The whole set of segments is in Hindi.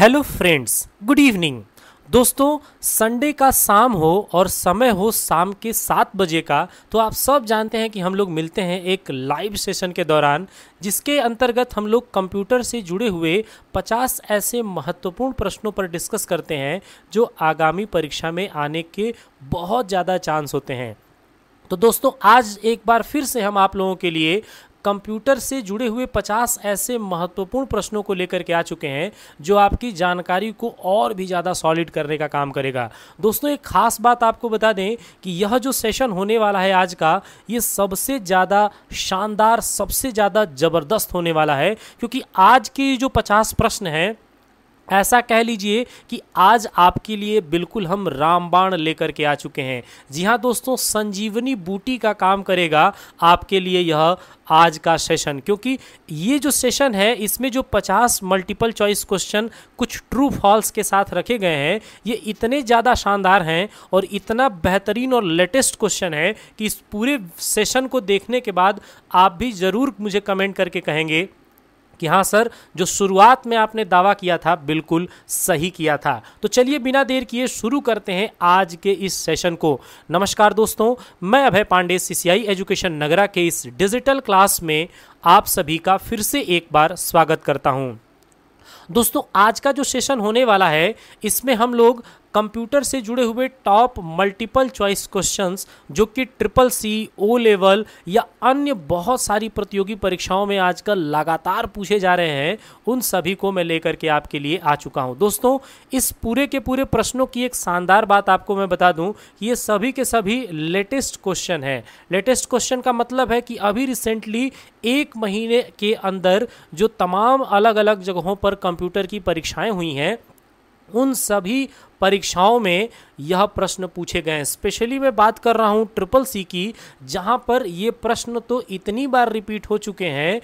हेलो फ्रेंड्स गुड इवनिंग दोस्तों संडे का शाम हो और समय हो शाम के सात बजे का तो आप सब जानते हैं कि हम लोग मिलते हैं एक लाइव सेशन के दौरान जिसके अंतर्गत हम लोग कंप्यूटर से जुड़े हुए 50 ऐसे महत्वपूर्ण प्रश्नों पर डिस्कस करते हैं जो आगामी परीक्षा में आने के बहुत ज़्यादा चांस होते हैं तो दोस्तों आज एक बार फिर से हम आप लोगों के लिए कंप्यूटर से जुड़े हुए 50 ऐसे महत्वपूर्ण प्रश्नों को लेकर के आ चुके हैं जो आपकी जानकारी को और भी ज़्यादा सॉलिड करने का काम करेगा दोस्तों एक खास बात आपको बता दें कि यह जो सेशन होने वाला है आज का ये सबसे ज़्यादा शानदार सबसे ज़्यादा ज़बरदस्त होने वाला है क्योंकि आज के जो पचास प्रश्न हैं ऐसा कह लीजिए कि आज आपके लिए बिल्कुल हम रामबाण लेकर के आ चुके हैं जी हाँ दोस्तों संजीवनी बूटी का काम करेगा आपके लिए यह आज का सेशन क्योंकि ये जो सेशन है इसमें जो 50 मल्टीपल चॉइस क्वेश्चन कुछ ट्रू फॉल्स के साथ रखे गए हैं ये इतने ज़्यादा शानदार हैं और इतना बेहतरीन और लेटेस्ट क्वेश्चन है कि इस पूरे सेशन को देखने के बाद आप भी ज़रूर मुझे कमेंट करके कहेंगे कि हाँ सर जो शुरुआत में आपने दावा किया था बिल्कुल सही किया था तो चलिए बिना देर किए शुरू करते हैं आज के इस सेशन को नमस्कार दोस्तों मैं अभय पांडे सीसीआई एजुकेशन नगरा के इस डिजिटल क्लास में आप सभी का फिर से एक बार स्वागत करता हूँ दोस्तों आज का जो सेशन होने वाला है इसमें हम लोग कंप्यूटर से जुड़े हुए टॉप मल्टीपल चॉइस क्वेश्चंस जो कि ट्रिपल सी ओ लेवल या अन्य बहुत सारी प्रतियोगी परीक्षाओं में आजकल लगातार पूछे जा रहे हैं उन सभी को मैं लेकर के आपके लिए आ चुका हूं दोस्तों इस पूरे के पूरे प्रश्नों की एक शानदार बात आपको मैं बता दूं कि ये सभी के सभी लेटेस्ट क्वेश्चन है लेटेस्ट क्वेश्चन का मतलब है कि अभी रिसेंटली एक महीने के अंदर जो तमाम अलग अलग जगहों पर कंप्यूटर की परीक्षाएं हुई हैं उन सभी परीक्षाओं में यह प्रश्न पूछे गए हैं स्पेशली मैं बात कर रहा हूँ ट्रिपल सी की जहाँ पर ये प्रश्न तो इतनी बार रिपीट हो चुके हैं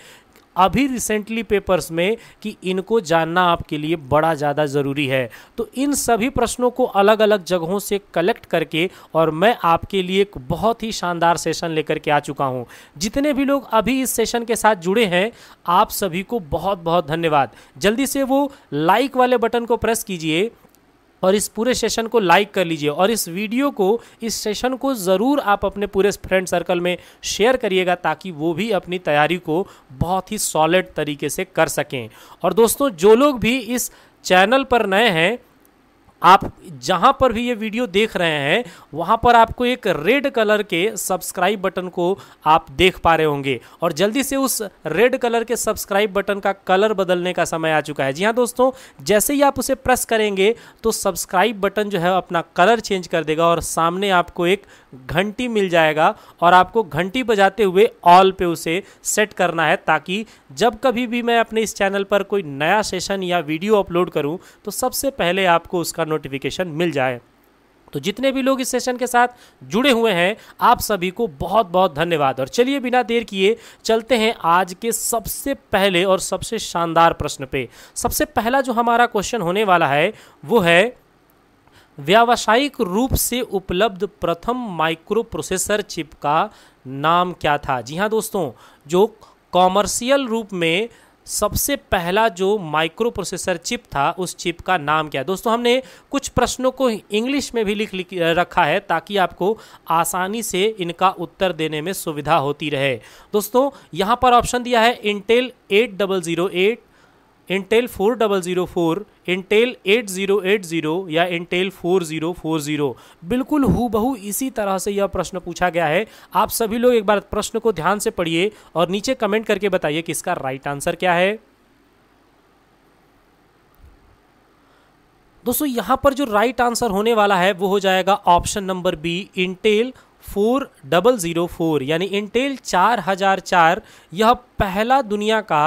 अभी रिसेंटली पेपर्स में कि इनको जानना आपके लिए बड़ा ज़्यादा ज़रूरी है तो इन सभी प्रश्नों को अलग अलग जगहों से कलेक्ट करके और मैं आपके लिए एक बहुत ही शानदार सेशन लेकर के आ चुका हूँ जितने भी लोग अभी इस सेशन के साथ जुड़े हैं आप सभी को बहुत बहुत धन्यवाद जल्दी से वो लाइक वाले बटन को प्रेस कीजिए और इस पूरे सेशन को लाइक कर लीजिए और इस वीडियो को इस सेशन को ज़रूर आप अपने पूरे फ्रेंड सर्कल में शेयर करिएगा ताकि वो भी अपनी तैयारी को बहुत ही सॉलिड तरीके से कर सकें और दोस्तों जो लोग भी इस चैनल पर नए हैं आप जहां पर भी ये वीडियो देख रहे हैं वहां पर आपको एक रेड कलर के सब्सक्राइब बटन को आप देख पा रहे होंगे और जल्दी से उस रेड कलर के सब्सक्राइब बटन का कलर बदलने का समय आ चुका है जी हाँ दोस्तों जैसे ही आप उसे प्रेस करेंगे तो सब्सक्राइब बटन जो है अपना कलर चेंज कर देगा और सामने आपको एक घंटी मिल जाएगा और आपको घंटी बजाते हुए ऑल पे उसे सेट करना है ताकि जब कभी भी मैं अपने इस चैनल पर कोई नया सेशन या वीडियो अपलोड करूं तो सबसे पहले आपको उसका नोटिफिकेशन मिल जाए तो जितने भी लोग इस सेशन के साथ जुड़े हुए हैं आप सभी को बहुत बहुत धन्यवाद और चलिए बिना देर किए चलते हैं आज के सबसे पहले और सबसे शानदार प्रश्न पे सबसे पहला जो हमारा क्वेश्चन होने वाला है वो है व्यावसायिक रूप से उपलब्ध प्रथम माइक्रोप्रोसेसर चिप का नाम क्या था जी हाँ दोस्तों जो कॉमर्शियल रूप में सबसे पहला जो माइक्रो प्रोसेसर चिप था उस चिप का नाम क्या है दोस्तों हमने कुछ प्रश्नों को इंग्लिश में भी लिख, लिख रखा है ताकि आपको आसानी से इनका उत्तर देने में सुविधा होती रहे दोस्तों यहाँ पर ऑप्शन दिया है Intel eight double zero eight Intel four double zero four Intel 8080 या इंटेल 4040 बिल्कुल हु इसी तरह से यह प्रश्न पूछा गया है आप सभी लोग एक बार प्रश्न को ध्यान से पढ़िए और नीचे कमेंट करके बताइए कि इसका राइट आंसर क्या है दोस्तों यहां पर जो राइट आंसर होने वाला है वो हो जाएगा option number B Intel four double zero four यानी इंटेल चार हज़ार चार यह पहला दुनिया का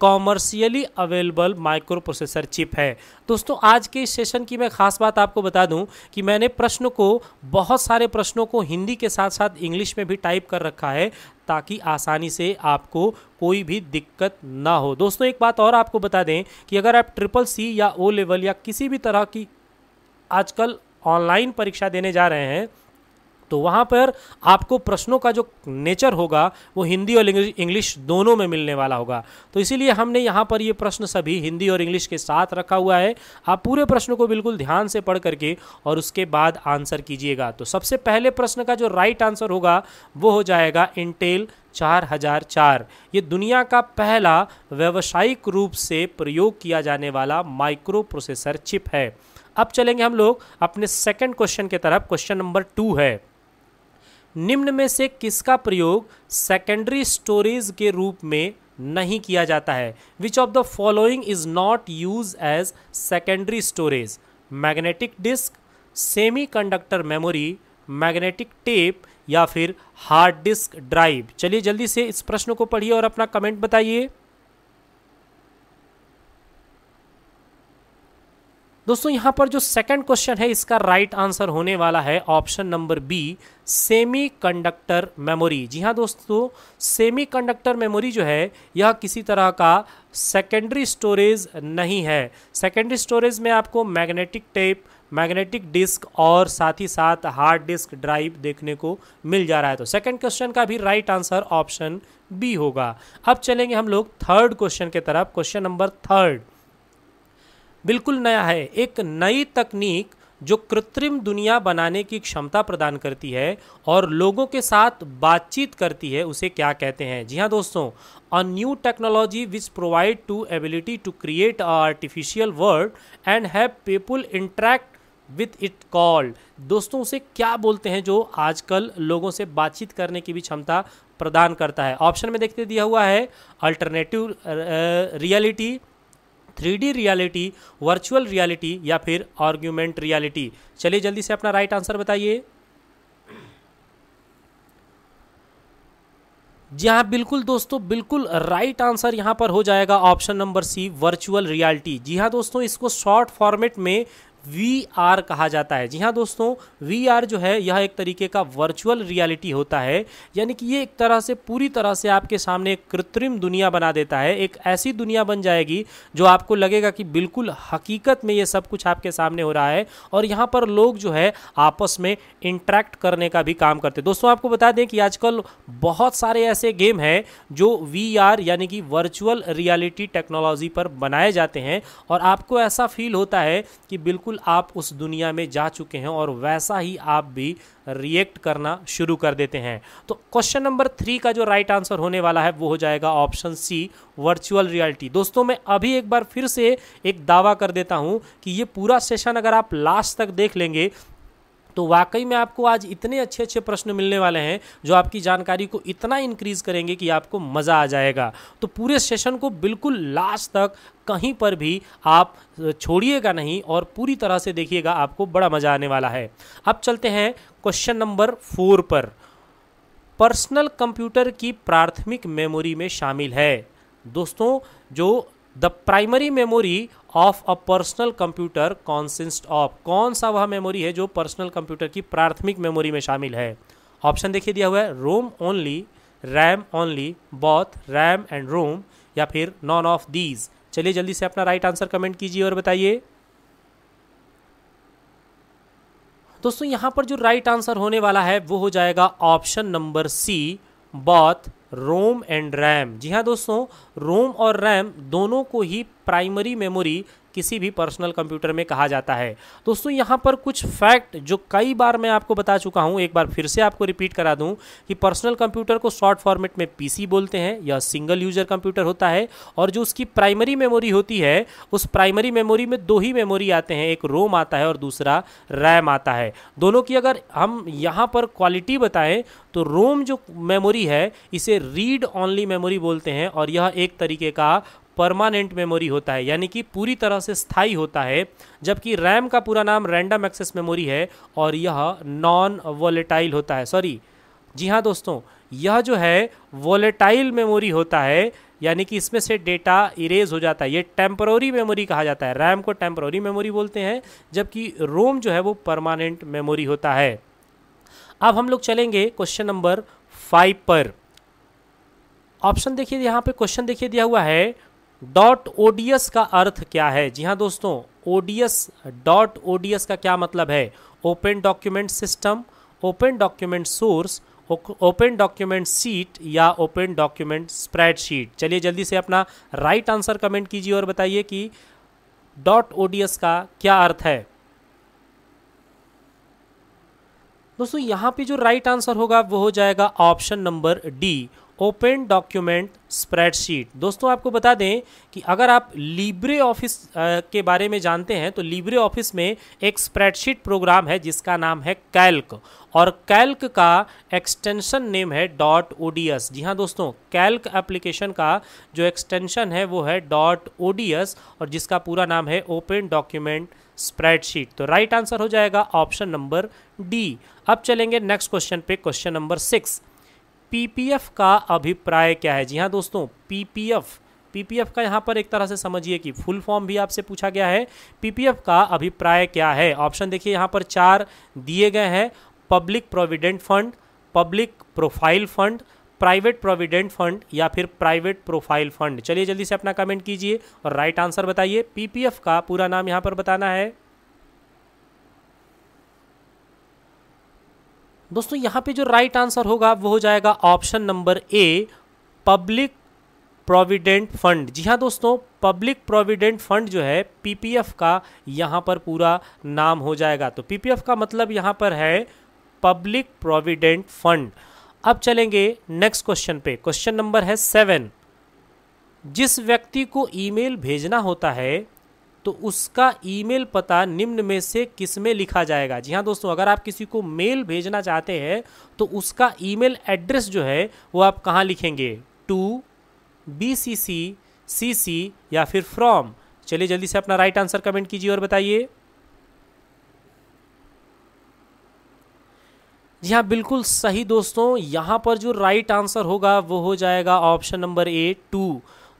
commercially available microprocessor chip है दोस्तों आज के इस सेशन की मैं खास बात आपको बता दूं कि मैंने प्रश्न को बहुत सारे प्रश्नों को हिंदी के साथ साथ इंग्लिश में भी टाइप कर रखा है ताकि आसानी से आपको कोई भी दिक्कत ना हो दोस्तों एक बात और आपको बता दें कि अगर आप ट्रिपल सी या ओ लेवल या किसी भी तरह की आजकल ऑनलाइन परीक्षा देने जा रहे हैं तो वहाँ पर आपको प्रश्नों का जो नेचर होगा वो हिंदी और इंग्लिश दोनों में मिलने वाला होगा तो इसीलिए हमने यहाँ पर ये प्रश्न सभी हिंदी और इंग्लिश के साथ रखा हुआ है आप पूरे प्रश्न को बिल्कुल ध्यान से पढ़ करके और उसके बाद आंसर कीजिएगा तो सबसे पहले प्रश्न का जो राइट आंसर होगा वो हो जाएगा इंटेल चार हजार चार ये दुनिया का पहला व्यवसायिक रूप से प्रयोग किया जाने वाला माइक्रो प्रोसेसर चिप है अब चलेंगे हम लोग अपने सेकंड क्वेश्चन की तरफ क्वेश्चन नंबर टू है निम्न में से किसका प्रयोग सेकेंडरी स्टोरेज के रूप में नहीं किया जाता है which of the following is not use as secondary storage magnetic disk semiconductor memory magnetic tape या फिर हार्ड डिस्क ड्राइव चलिए जल्दी से इस प्रश्न को पढ़िए और अपना कमेंट बताइए दोस्तों यहाँ पर जो सेकंड क्वेश्चन है इसका राइट आंसर होने वाला है option number B semiconductor memory जी हाँ दोस्तों सेमीकंडक्टर मेमोरी जो है यह किसी तरह का सेकेंडरी स्टोरेज नहीं है सेकेंडरी स्टोरेज में आपको मैग्नेटिक टेप मैग्नेटिक डिस्क और साथ ही साथ हार्ड डिस्क ड्राइव देखने को मिल जा रहा है तो सेकंड क्वेश्चन का भी राइट आंसर ऑप्शन बी होगा अब चलेंगे हम लोग थर्ड क्वेश्चन के तरफ क्वेश्चन नंबर थर्ड बिल्कुल नया है एक नई तकनीक जो कृत्रिम दुनिया बनाने की क्षमता प्रदान करती है और लोगों के साथ बातचीत करती है उसे क्या कहते हैं जी हाँ दोस्तों a new technology which provide to ability to create a artificial world and have people interact with it called दोस्तों उसे क्या बोलते हैं जो आजकल लोगों से बातचीत करने की भी क्षमता प्रदान करता है ऑप्शन में देखते दिया हुआ है alternative reality three reality virtual reality या फिर आर्ग्यूमेंट रियलिटी चलिए जल्दी से अपना राइट आंसर बताइए जी हाँ बिल्कुल दोस्तों बिल्कुल राइट आंसर यहाँ पर हो जाएगा option number C virtual reality जी हाँ दोस्तों इसको शॉर्ट फॉर्मेट में वी आर कहा जाता है जी हाँ दोस्तों वी आर जो है यह एक तरीके का वर्चुअल रियलिटी होता है यानी कि ये एक तरह से पूरी तरह से आपके सामने एक कृत्रिम दुनिया बना देता है एक ऐसी दुनिया बन जाएगी जो आपको लगेगा कि बिल्कुल हकीकत में ये सब कुछ आपके सामने हो रहा है और यहाँ पर लोग जो है आपस में इंट्रैक्ट करने का भी काम करते दोस्तों आपको बता दें कि आजकल बहुत सारे ऐसे गेम हैं जो वी आर यानी कि वर्चुअल रियलिटी टेक्नोलॉजी पर बनाए जाते हैं और आपको ऐसा फील होता है कि बिल्कुल बिल्कुल आप उस दुनिया में जा चुके हैं और वैसा ही आप भी रिएक्ट करना शुरू कर देते हैं तो क्वेश्चन नंबर थ्री का जो राइट आंसर होने वाला है वो हो जाएगा ऑप्शन सी वर्चुअल रियलिटी दोस्तों मैं अभी एक बार फिर से एक दावा कर देता हूं कि ये पूरा सेशन अगर आप लास्ट तक देख लेंगे तो वाकई में आपको आज इतने अच्छे अच्छे प्रश्न मिलने वाले हैं जो आपकी जानकारी को इतना इंक्रीज़ करेंगे कि आपको मज़ा आ जाएगा तो पूरे सेशन को बिल्कुल लास्ट तक कहीं पर भी आप छोड़िएगा नहीं और पूरी तरह से देखिएगा आपको बड़ा मज़ा आने वाला है अब चलते हैं क्वेश्चन नंबर फोर पर पर्सनल कंप्यूटर की प्राथमिक मेमोरी में शामिल है दोस्तों जो the primary memory of a personal computer consist of कौन सा वह मेमोरी है जो पर्सनल कंप्यूटर की प्राथमिक मेमोरी में शामिल है ऑप्शन देखिए दिया हुआ है ROM only RAM only both RAM and ROM या फिर नॉन ऑफ दीज चलिए जल्दी से अपना राइट आंसर कमेंट कीजिए और बताइए दोस्तों यहां पर जो राइट आंसर होने वाला है वो हो जाएगा option number C both ROM and RAM जी हाँ दोस्तों रोम और रैम दोनों को ही प्राइमरी मेमोरी किसी भी पर्सनल कंप्यूटर में कहा जाता है दोस्तों यहाँ पर कुछ फैक्ट जो कई बार मैं आपको बता चुका हूँ एक बार फिर से आपको रिपीट करा दूँ कि पर्सनल कंप्यूटर को शॉर्ट फॉर्मेट में पीसी बोलते हैं यह सिंगल यूजर कंप्यूटर होता है और जो उसकी प्राइमरी मेमोरी होती है उस प्राइमरी मेमोरी में दो ही मेमोरी आते हैं एक रोम आता है और दूसरा रैम आता है दोनों की अगर हम यहाँ पर क्वालिटी बताएं तो रोम जो मेमोरी है इसे रीड ऑनली मेमोरी बोलते हैं और यह एक तरीके का परमानेंट मेमोरी होता है यानी कि पूरी तरह से स्थायी होता है जबकि रैम का पूरा नाम रैंडम एक्सेस मेमोरी है और यह नॉन वोलेटाइल होता है सॉरी जी हाँ दोस्तों यह जो है वोलेटाइल मेमोरी होता है यानी कि इसमें से डेटा इरेज हो जाता है ये टेम्प्रोरी मेमोरी कहा जाता है रैम को टेम्प्रोरी मेमोरी बोलते हैं जबकि रोम जो है वो परमानेंट मेमोरी होता है अब हम लोग चलेंगे क्वेश्चन नंबर फाइव पर ऑप्शन देखिए यहाँ पे क्वेश्चन देखिए दिया हुआ है डॉट ओडीएस का अर्थ क्या है जी हाँ दोस्तों ओडीएस डॉट ओडीएस का क्या मतलब है open document system open document source open document sheet या ओपन डॉक्यूमेंट स्प्रेडशीट चलिए जल्दी से अपना राइट right आंसर कमेंट कीजिए और बताइए कि डॉट ओडीएस का क्या अर्थ है दोस्तों यहाँ पे जो राइट right आंसर होगा वो हो जाएगा option number D open document spreadsheet दोस्तों आपको बता दें कि अगर आप लीब्रे ऑफिस के बारे में जानते हैं तो लीब्रे ऑफिस में एक स्प्रेडशीट प्रोग्राम है जिसका नाम है कैल्क और कैल्क का एक्सटेंशन नेम है डॉट ओ जी हाँ दोस्तों कैल्क एप्लीकेशन का जो एक्सटेंशन है वो है डॉट ओ और जिसका पूरा नाम है ओपन डॉक्यूमेंट स्प्रेडशीट तो राइट आंसर हो जाएगा ऑप्शन नंबर डी अब चलेंगे नेक्स्ट क्वेश्चन पे क्वेश्चन नंबर सिक्स पीपीएफ का अभिप्राय क्या है जी हाँ दोस्तों पीपीएफ पीपीएफ का यहाँ पर एक तरह से समझिए कि फुल फॉर्म भी आपसे पूछा गया है पीपीएफ का अभिप्राय क्या है ऑप्शन देखिए यहाँ पर चार दिए गए हैं public provident fund public profile fund private provident fund या फिर प्राइवेट प्रोफाइल फंड चलिए जल्दी से अपना कमेंट कीजिए और राइट आंसर बताइए पीपीएफ का पूरा नाम यहाँ पर बताना है दोस्तों यहाँ पे जो राइट आंसर होगा वो हो जाएगा option number A public provident fund जी हाँ दोस्तों पब्लिक प्रोविडेंट फंड जो है पीपीएफ का यहाँ पर पूरा नाम हो जाएगा तो पीपीएफ का मतलब यहाँ पर है पब्लिक प्रोविडेंट फंड अब चलेंगे नेक्स्ट क्वेश्चन पे क्वेश्चन नंबर है सेवन जिस व्यक्ति को ईमेल भेजना होता है तो उसका ईमेल पता निम्न में से किस में लिखा जाएगा जी हाँ दोस्तों अगर आप किसी को मेल भेजना चाहते हैं तो उसका ईमेल एड्रेस जो है वो आप कहाँ लिखेंगे टू बी सी सी सी सी या फिर फ्रॉम चलिए जल्दी से अपना राइट आंसर कमेंट कीजिए और बताइए जी हाँ बिल्कुल सही दोस्तों यहाँ पर जो राइट आंसर होगा वो हो जाएगा ऑप्शन नंबर ए टू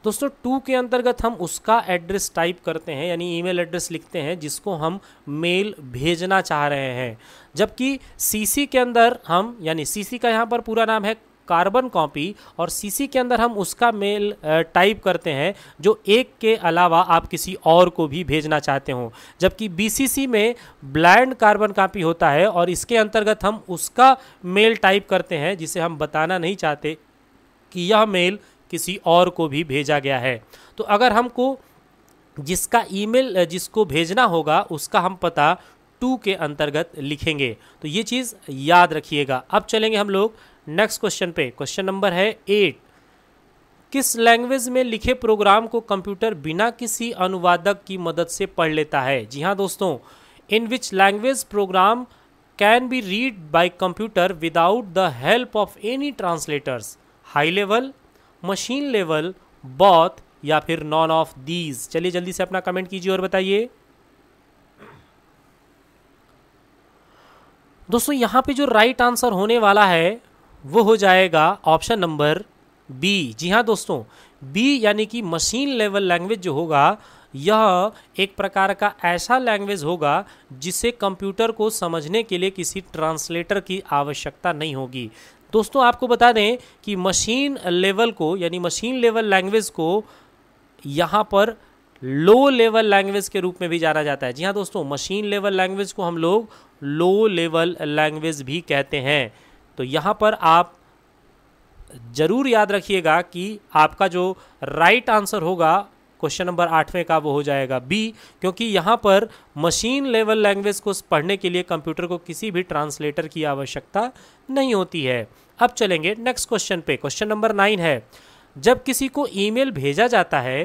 दोस्तों टू के अंतर्गत हम उसका एड्रेस टाइप करते हैं यानी ईमेल एड्रेस लिखते हैं जिसको हम मेल भेजना चाह रहे हैं जबकि सीसी के अंदर हम यानी सीसी का यहाँ पर पूरा नाम है कार्बन कॉपी और सीसी के अंदर हम उसका मेल टाइप करते हैं जो एक के अलावा आप किसी और को भी भेजना चाहते हो जबकि बीसीसी में ब्लाइंड कार्बन कॉपी होता है और इसके अंतर्गत हम उसका मेल टाइप करते हैं जिसे हम बताना नहीं चाहते कि यह मेल किसी और को भी भेजा गया है तो अगर हमको जिसका ईमेल जिसको भेजना होगा उसका हम पता टू के अंतर्गत लिखेंगे तो ये चीज़ याद रखिएगा अब चलेंगे हम लोग नेक्स्ट क्वेश्चन पे क्वेश्चन नंबर है एट किस लैंग्वेज में लिखे प्रोग्राम को कंप्यूटर बिना किसी अनुवादक की मदद से पढ़ लेता है जी हाँ दोस्तों in which language program can be read by computer without the help of any translators high level machine level both या फिर नॉन ऑफ दीज चलिए जल्दी से अपना कमेंट कीजिए और बताइए दोस्तों यहां पे जो राइट आंसर होने वाला है वो हो जाएगा ऑप्शन नंबर बी जी हाँ दोस्तों बी यानी कि मशीन लेवल लैंग्वेज जो होगा यह एक प्रकार का ऐसा लैंग्वेज होगा जिसे कंप्यूटर को समझने के लिए किसी ट्रांसलेटर की आवश्यकता नहीं होगी दोस्तों आपको बता दें कि मशीन लेवल को यानी मशीन लेवल लैंग्वेज को यहाँ पर लो लेवल लैंग्वेज के रूप में भी जाना जाता है जी हाँ दोस्तों मशीन लेवल लैंग्वेज को हम लोग लो लेवल लैंग्वेज भी कहते हैं तो यहाँ पर आप ज़रूर याद रखिएगा कि आपका जो राइट right आंसर होगा क्वेश्चन नंबर आठवें का वो हो जाएगा बी क्योंकि यहाँ पर मशीन लेवल लैंग्वेज को पढ़ने के लिए कंप्यूटर को किसी भी ट्रांसलेटर की आवश्यकता नहीं होती है अब चलेंगे नेक्स्ट क्वेश्चन पे क्वेश्चन नंबर नाइन है जब किसी को ईमेल भेजा जाता है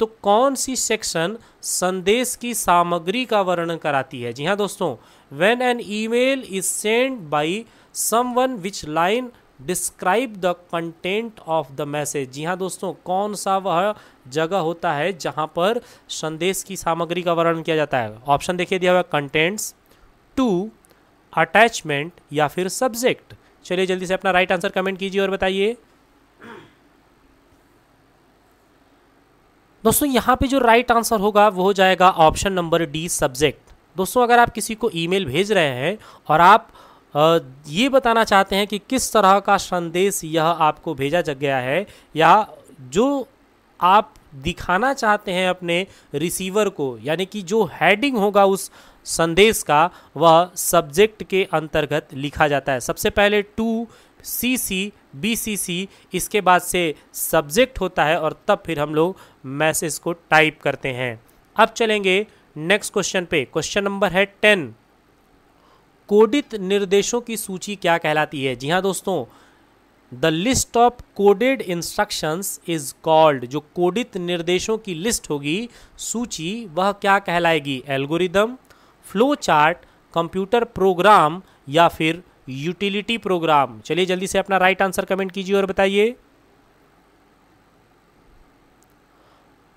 तो कौन सी सेक्शन संदेश की सामग्री का वर्णन कराती है जी हाँ दोस्तों when an email is send by someone which line describe the content of the message जी हाँ दोस्तों कौन सा वह जगह होता है जहाँ पर संदेश की सामग्री का वर्णन किया जाता है ऑप्शन देखिए दिया हुआ कंटेंट्स टू अटैचमेंट या फिर सब्जेक्ट चलिए जल्दी से अपना राइट आंसर कमेंट कीजिए और बताइए दोस्तों यहाँ पे जो राइट आंसर होगा वो हो जाएगा ऑप्शन नंबर डी सब्जेक्ट दोस्तों अगर आप किसी को ईमेल भेज रहे हैं और आप ये बताना चाहते हैं कि किस तरह का संदेश यह आपको भेजा गया है या जो आप दिखाना चाहते हैं अपने रिसीवर को यानी कि जो हेडिंग होगा उस संदेश का वह सब्जेक्ट के अंतर्गत लिखा जाता है सबसे पहले to C C B C सी इसके बाद से सब्जेक्ट होता है और तब फिर हम लोग मैसेज को टाइप करते हैं अब चलेंगे नेक्स्ट क्वेश्चन पे क्वेश्चन नंबर है टेन कोडित निर्देशों की सूची क्या कहलाती है जी हाँ दोस्तों the list of coded instructions is called जो कोडित निर्देशों की लिस्ट होगी सूची वह क्या कहलाएगी algorithm flow chart computer program या फिर यूटिलिटी प्रोग्राम चलिए जल्दी से अपना राइट आंसर कमेंट कीजिए और बताइए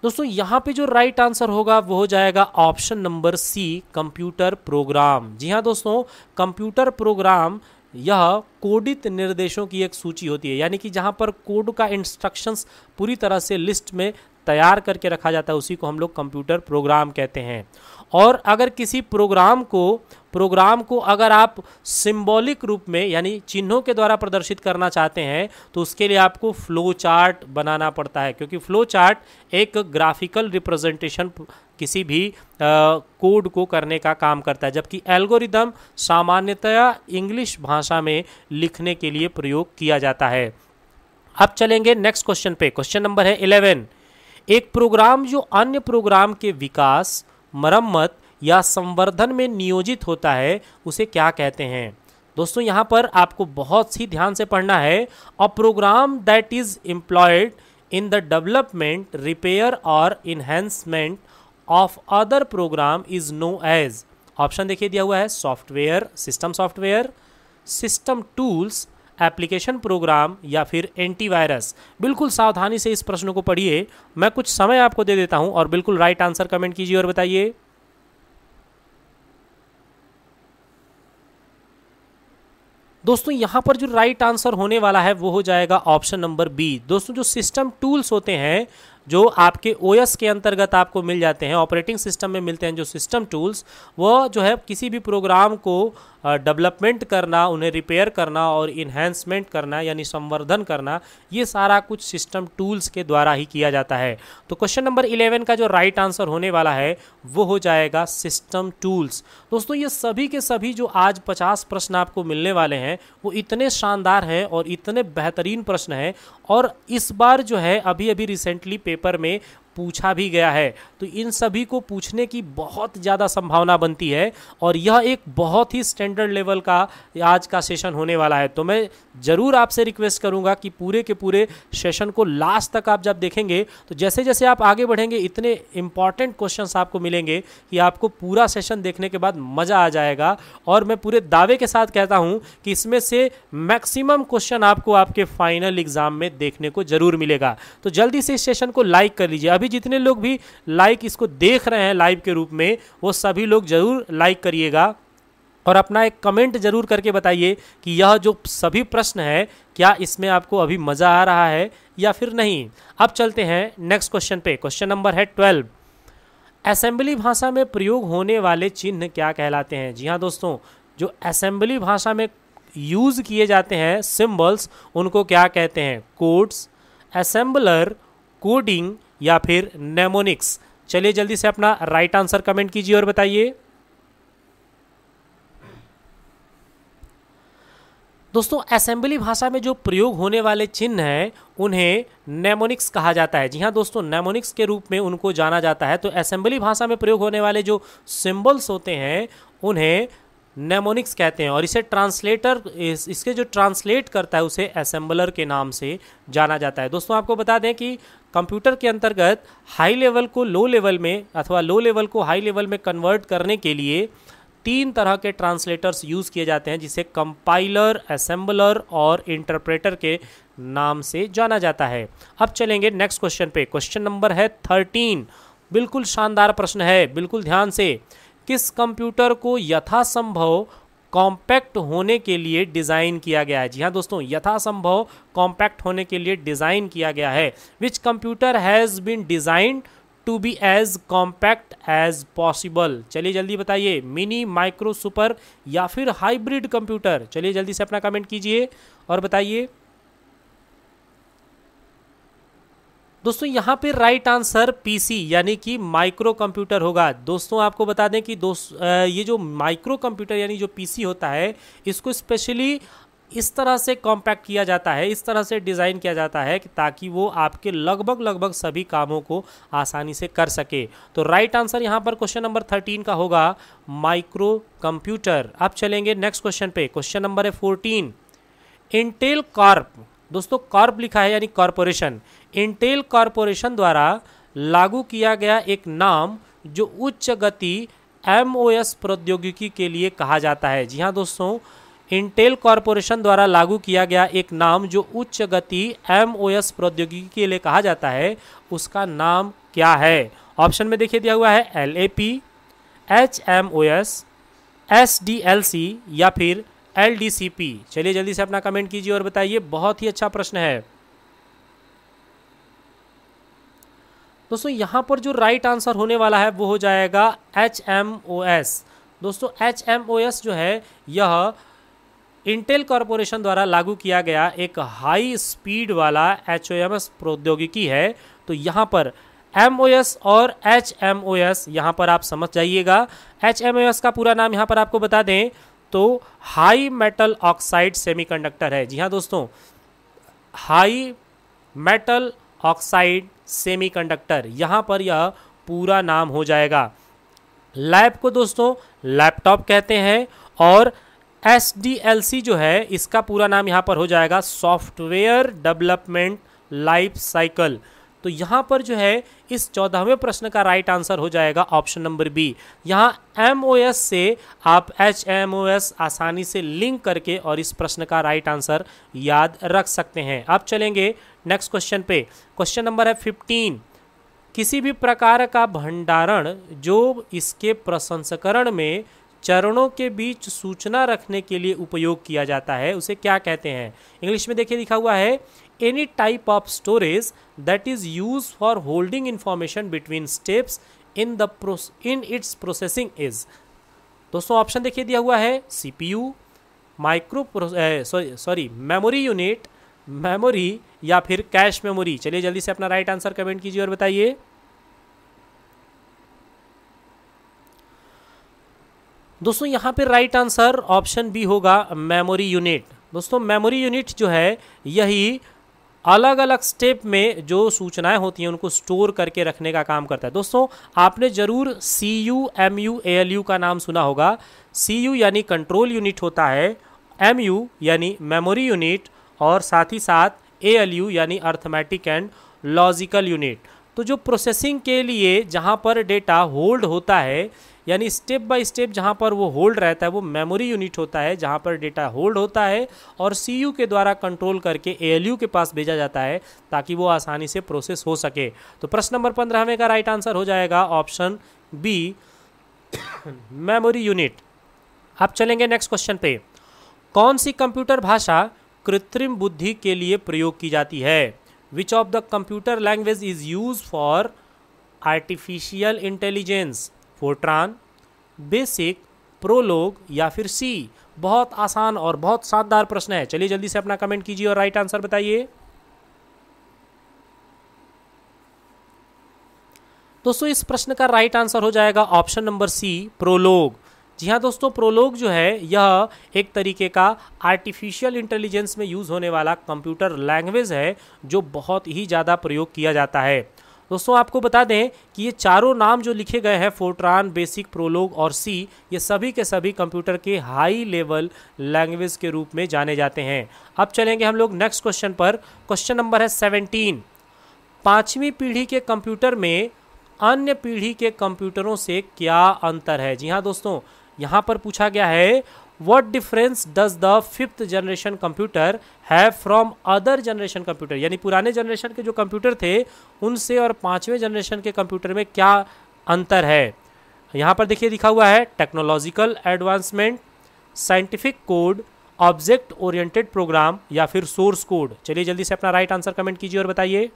दोस्तों यहाँ पे जो राइट आंसर होगा वो हो जाएगा option number C computer program जी हाँ दोस्तों कंप्यूटर प्रोग्राम यह कोडित निर्देशों की एक सूची होती है यानी कि जहाँ पर कोड का इंस्ट्रक्शंस पूरी तरह से लिस्ट में तैयार करके रखा जाता है उसी को हम लोग कंप्यूटर प्रोग्राम कहते हैं और अगर किसी प्रोग्राम को प्रोग्राम को अगर आप सिंबॉलिक रूप में यानी चिन्हों के द्वारा प्रदर्शित करना चाहते हैं तो उसके लिए आपको फ्लो चार्ट बनाना पड़ता है क्योंकि फ्लो चार्ट एक ग्राफिकल रिप्रेजेंटेशन किसी भी कोड को करने का काम करता है जबकि एल्गोरिदम सामान्यतया इंग्लिश भाषा में लिखने के लिए प्रयोग किया जाता है अब चलेंगे नेक्स्ट क्वेश्चन पे क्वेश्चन नंबर है इलेवन एक प्रोग्राम जो अन्य प्रोग्राम के विकास मरम्मत या संवर्धन में नियोजित होता है उसे क्या कहते हैं दोस्तों यहाँ पर आपको बहुत सी ध्यान से पढ़ना है a program that is employed in the development repair और enhancement of other program is known as option देखिए दिया हुआ है software system software system tools application program या फिर एंटीवायरस बिल्कुल सावधानी से इस प्रश्न को पढ़िए मैं कुछ समय आपको दे देता हूं और बिल्कुल राइट आंसर कमेंट कीजिए और बताइए दोस्तों यहां पर जो राइट आंसर होने वाला है वो हो जाएगा ऑप्शन नंबर बी दोस्तों जो सिस्टम टूल्स होते हैं जो आपके ओएस के अंतर्गत आपको मिल जाते हैं ऑपरेटिंग सिस्टम में मिलते हैं जो सिस्टम टूल्स वह जो है किसी भी प्रोग्राम को डेवलपमेंट करना उन्हें रिपेयर करना और इन्हेंसमेंट करना यानी संवर्धन करना ये सारा कुछ सिस्टम टूल्स के द्वारा ही किया जाता है तो क्वेश्चन नंबर इलेवन का जो राइट आंसर होने वाला है वो हो जाएगा सिस्टम टूल्स दोस्तों ये सभी के सभी जो आज पचास प्रश्न आपको मिलने वाले हैं वो इतने शानदार हैं और इतने बेहतरीन प्रश्न हैं और इस बार जो है अभी अभी रिसेंटली पेपर में पूछा भी गया है तो इन सभी को पूछने की बहुत ज़्यादा संभावना बनती है और यह एक बहुत ही स्टैंडर्ड लेवल का आज का सेशन होने वाला है तो मैं ज़रूर आपसे रिक्वेस्ट करूँगा कि पूरे के पूरे सेशन को लास्ट तक आप जब देखेंगे तो जैसे जैसे आप आगे बढ़ेंगे इतने इंपॉर्टेंट क्वेश्चन आपको मिलेंगे कि आपको पूरा सेशन देखने के बाद मज़ा आ जाएगा और मैं पूरे दावे के साथ कहता हूँ कि इसमें से मैक्सिमम क्वेश्चन आपको आपके फाइनल एग्ज़ाम में देखने को ज़रूर मिलेगा तो जल्दी से इस सेशन को लाइक कर लीजिए सभी जितने लोग भी लाइक इसको देख रहे हैं लाइव के रूप में वो सभी लोग ज़रूर लाइक करिएगा और अपना एक कमेंट जरूर करके बताइए कि यह जो सभी प्रश्न है क्या इसमें आपको अभी मज़ा आ रहा है या फिर नहीं अब चलते हैं नेक्स्ट क्वेश्चन पे क्वेश्चन नंबर है ट्वेल्व असेंबली भाषा में प्रयोग होने वाले चिन्ह क्या कहलाते हैं जी हाँ दोस्तों जो असेंबली भाषा में यूज़ किए जाते हैं सिम्बल्स उनको क्या कहते हैं कोड्स असेंबलर कोडिंग या फिर नेमोनिक्स चलिए जल्दी से अपना राइट आंसर कमेंट कीजिए और बताइए दोस्तों असेंबली भाषा में जो प्रयोग होने वाले चिन्ह हैं उन्हें नेमोनिक्स कहा जाता है जी हाँ दोस्तों नेमोनिक्स के रूप में उनको जाना जाता है तो असेंबली भाषा में प्रयोग होने वाले जो सिंबल्स होते हैं उन्हें नेमोनिक्स कहते हैं और इसे ट्रांसलेटर इस, इसके जो ट्रांसलेट करता है उसे असेंबलर के नाम से जाना जाता है दोस्तों आपको बता दें कि कंप्यूटर के अंतर्गत हाई लेवल को लो लेवल में अथवा लो लेवल को हाई लेवल में कन्वर्ट करने के लिए तीन तरह के ट्रांसलेटर्स यूज़ किए जाते हैं जिसे कंपाइलर असेंबलर और इंटरप्रेटर के नाम से जाना जाता है अब चलेंगे नेक्स्ट क्वेश्चन पे क्वेश्चन नंबर है थर्टीन बिल्कुल शानदार प्रश्न है बिल्कुल ध्यान से किस कंप्यूटर को यथासंभव कॉम्पैक्ट होने के लिए डिज़ाइन किया गया है जी हाँ दोस्तों यथासंभव कॉम्पैक्ट होने के लिए डिज़ाइन किया गया है which computer has been designed to be as compact as possible चलिए जल्दी बताइए मिनी माइक्रो सुपर या फिर हाइब्रिड कंप्यूटर चलिए जल्दी से अपना कमेंट कीजिए और बताइए दोस्तों यहाँ पे राइट आंसर पीसी यानी कि माइक्रो कंप्यूटर होगा दोस्तों आपको बता दें कि दोस्त ये जो माइक्रो कंप्यूटर यानी जो पीसी होता है इसको स्पेशली इस तरह से कॉम्पैक्ट किया जाता है इस तरह से डिज़ाइन किया जाता है कि ताकि वो आपके लगभग लगभग सभी कामों को आसानी से कर सके तो राइट आंसर यहाँ पर क्वेश्चन नंबर थर्टीन का होगा माइक्रो कंप्यूटर अब चलेंगे नेक्स्ट क्वेश्चन पे क्वेश्चन नंबर है फोर्टीन इंटेल कॉर्प दोस्तों कॉर्प लिखा है यानी कॉरपोरेशन इंटेल कॉरपोरेशन द्वारा लागू किया गया एक नाम जो उच्च गति एम प्रौद्योगिकी के लिए कहा जाता है जी हाँ दोस्तों इंटेल कॉरपोरेशन द्वारा लागू किया गया एक नाम जो उच्च गति एम प्रौद्योगिकी के लिए कहा जाता है उसका नाम क्या है ऑप्शन में देखिए दिया हुआ है L A P H M O S S D L C या फिर एल डी सी पी चलिए जल्दी से अपना कमेंट कीजिए और बताइए बहुत ही अच्छा प्रश्न है दोस्तों यहाँ पर जो राइट आंसर होने वाला है वो हो जाएगा एच एम ओ एस दोस्तों एच एम ओ एस जो है यह इंटेल कॉरपोरेशन द्वारा लागू किया गया एक हाई स्पीड वाला एच ओ एम एस प्रौद्योगिकी है तो यहाँ पर एम ओ एस और एच एम ओ एस यहाँ पर आप समझ जाइएगा एच एम ओ एस का पूरा नाम यहाँ पर आपको बता दें तो हाई मेटल ऑक्साइड सेमीकंडक्टर है जी हाँ दोस्तों हाई मेटल ऑक्साइड सेमीकंडक्टर यहाँ पर यह पूरा नाम हो जाएगा लैब को दोस्तों लैपटॉप कहते हैं और एस जो है इसका पूरा नाम यहाँ पर हो जाएगा सॉफ्टवेयर डेवलपमेंट लाइफ साइकिल तो यहाँ पर जो है इस चौदहवें प्रश्न का राइट आंसर हो जाएगा ऑप्शन नंबर बी यहाँ एम से आप एच एम आसानी से लिंक करके और इस प्रश्न का राइट आंसर याद रख सकते हैं अब चलेंगे नेक्स्ट क्वेश्चन पे क्वेश्चन नंबर है फिफ्टीन किसी भी प्रकार का भंडारण जो इसके प्रसंस्करण में चरणों के बीच सूचना रखने के लिए उपयोग किया जाता है उसे क्या कहते हैं इंग्लिश में देखिए लिखा हुआ है any type of storage that is use for holding information between steps in the in its processing is दोस्तों ऑप्शन देखिए दिया हुआ है C P U micro sorry memory unit memory या फिर कैश मेमोरी चलिए जल्दी से अपना राइट आंसर कमेंट कीजिए और बताइए दोस्तों यहां पर राइट आंसर ऑप्शन बी होगा मेमोरी यूनिट दोस्तों मेमोरी यूनिट जो है यही अलग अलग स्टेप में जो सूचनाएं होती हैं उनको स्टोर करके रखने का काम करता है दोस्तों आपने ज़रूर C U M U A L U का नाम सुना होगा सी यू यानी कंट्रोल यूनिट होता है एम यू यानी मेमोरी यूनिट और साथ ही साथ ए यानी अर्थमेटिक एंड लॉजिकल यूनिट तो जो प्रोसेसिंग के लिए जहाँ पर डेटा होल्ड होता है यानी स्टेप बाय स्टेप जहाँ पर वो होल्ड रहता है वो मेमोरी यूनिट होता है जहाँ पर डेटा होल्ड होता है और सी के द्वारा कंट्रोल करके ए के पास भेजा जाता है ताकि वो आसानी से प्रोसेस हो सके तो प्रश्न नंबर पंद्रह में का राइट आंसर हो जाएगा ऑप्शन बी मेमोरी यूनिट आप चलेंगे नेक्स्ट क्वेश्चन पे कौन सी कंप्यूटर भाषा कृत्रिम बुद्धि के लिए प्रयोग की जाती है which of the computer language is use for artificial intelligence Fortran BASIC Prolog या फिर सी बहुत आसान और बहुत शानदार प्रश्न है चलिए जल्दी से अपना कमेंट कीजिए और राइट आंसर बताइए दोस्तों इस प्रश्न का राइट आंसर हो जाएगा ऑप्शन नंबर सी प्रोलोग जी हाँ दोस्तों प्रोलोग जो है यह एक तरीके का आर्टिफिशियल इंटेलिजेंस में यूज़ होने वाला कंप्यूटर लैंग्वेज है जो बहुत ही ज़्यादा प्रयोग किया जाता है दोस्तों आपको बता दें कि ये चारों नाम जो लिखे गए हैं फोर्ट्रान बेसिक प्रोलोग और सी ये सभी के सभी कंप्यूटर के हाई लेवल लैंग्वेज के रूप में जाने जाते हैं अब चलेंगे हम लोग नेक्स्ट क्वेश्चन पर क्वेश्चन नंबर है सेवनटीन पाँचवीं पीढ़ी के कंप्यूटर में अन्य पीढ़ी के कंप्यूटरों से क्या अंतर है जी हाँ दोस्तों यहाँ पर पूछा गया है what difference does the fifth generation computer है फ्रॉम अदर जनरेशन कंप्यूटर यानी पुराने जनरेशन के जो कंप्यूटर थे उनसे और पाँचवें जनरेशन के कंप्यूटर में क्या अंतर है यहाँ पर देखिए लिखा हुआ है technological advancement scientific code object oriented program या फिर सोर्स कोड चलिए जल्दी से अपना राइट आंसर कमेंट कीजिए और बताइए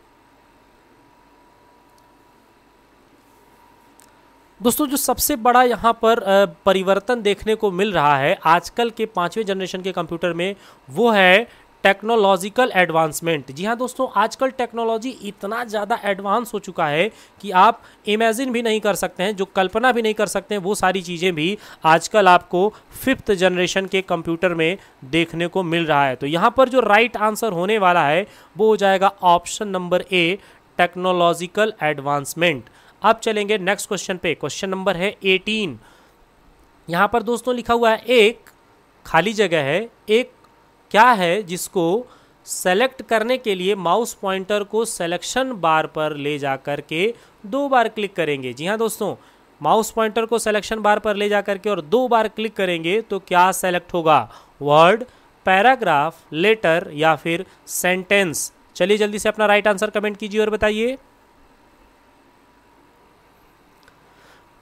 दोस्तों जो सबसे बड़ा यहाँ पर परिवर्तन देखने को मिल रहा है आजकल के पाँचवें जनरेशन के कंप्यूटर में वो है टेक्नोलॉजिकल एडवांसमेंट जी हाँ दोस्तों आजकल टेक्नोलॉजी इतना ज़्यादा एडवांस हो चुका है कि आप इमेजिन भी नहीं कर सकते हैं जो कल्पना भी नहीं कर सकते हैं वो सारी चीज़ें भी आजकल आपको फिफ्थ जनरेशन के कंप्यूटर में देखने को मिल रहा है तो यहाँ पर जो राइट आंसर होने वाला है वो हो जाएगा option number A technological advancement अब चलेंगे नेक्स्ट क्वेश्चन पे क्वेश्चन नंबर है एटीन यहाँ पर दोस्तों लिखा हुआ है एक खाली जगह है एक क्या है जिसको सेलेक्ट करने के लिए माउस पॉइंटर को सेलेक्शन बार पर ले जा कर के दो बार क्लिक करेंगे जी हाँ दोस्तों माउस पॉइंटर को सिलेक्शन बार पर ले जा करके और दो बार क्लिक करेंगे तो क्या सेलेक्ट होगा वर्ड पैराग्राफ लेटर या फिर सेंटेंस चलिए जल्दी से अपना राइट आंसर कमेंट कीजिए और बताइए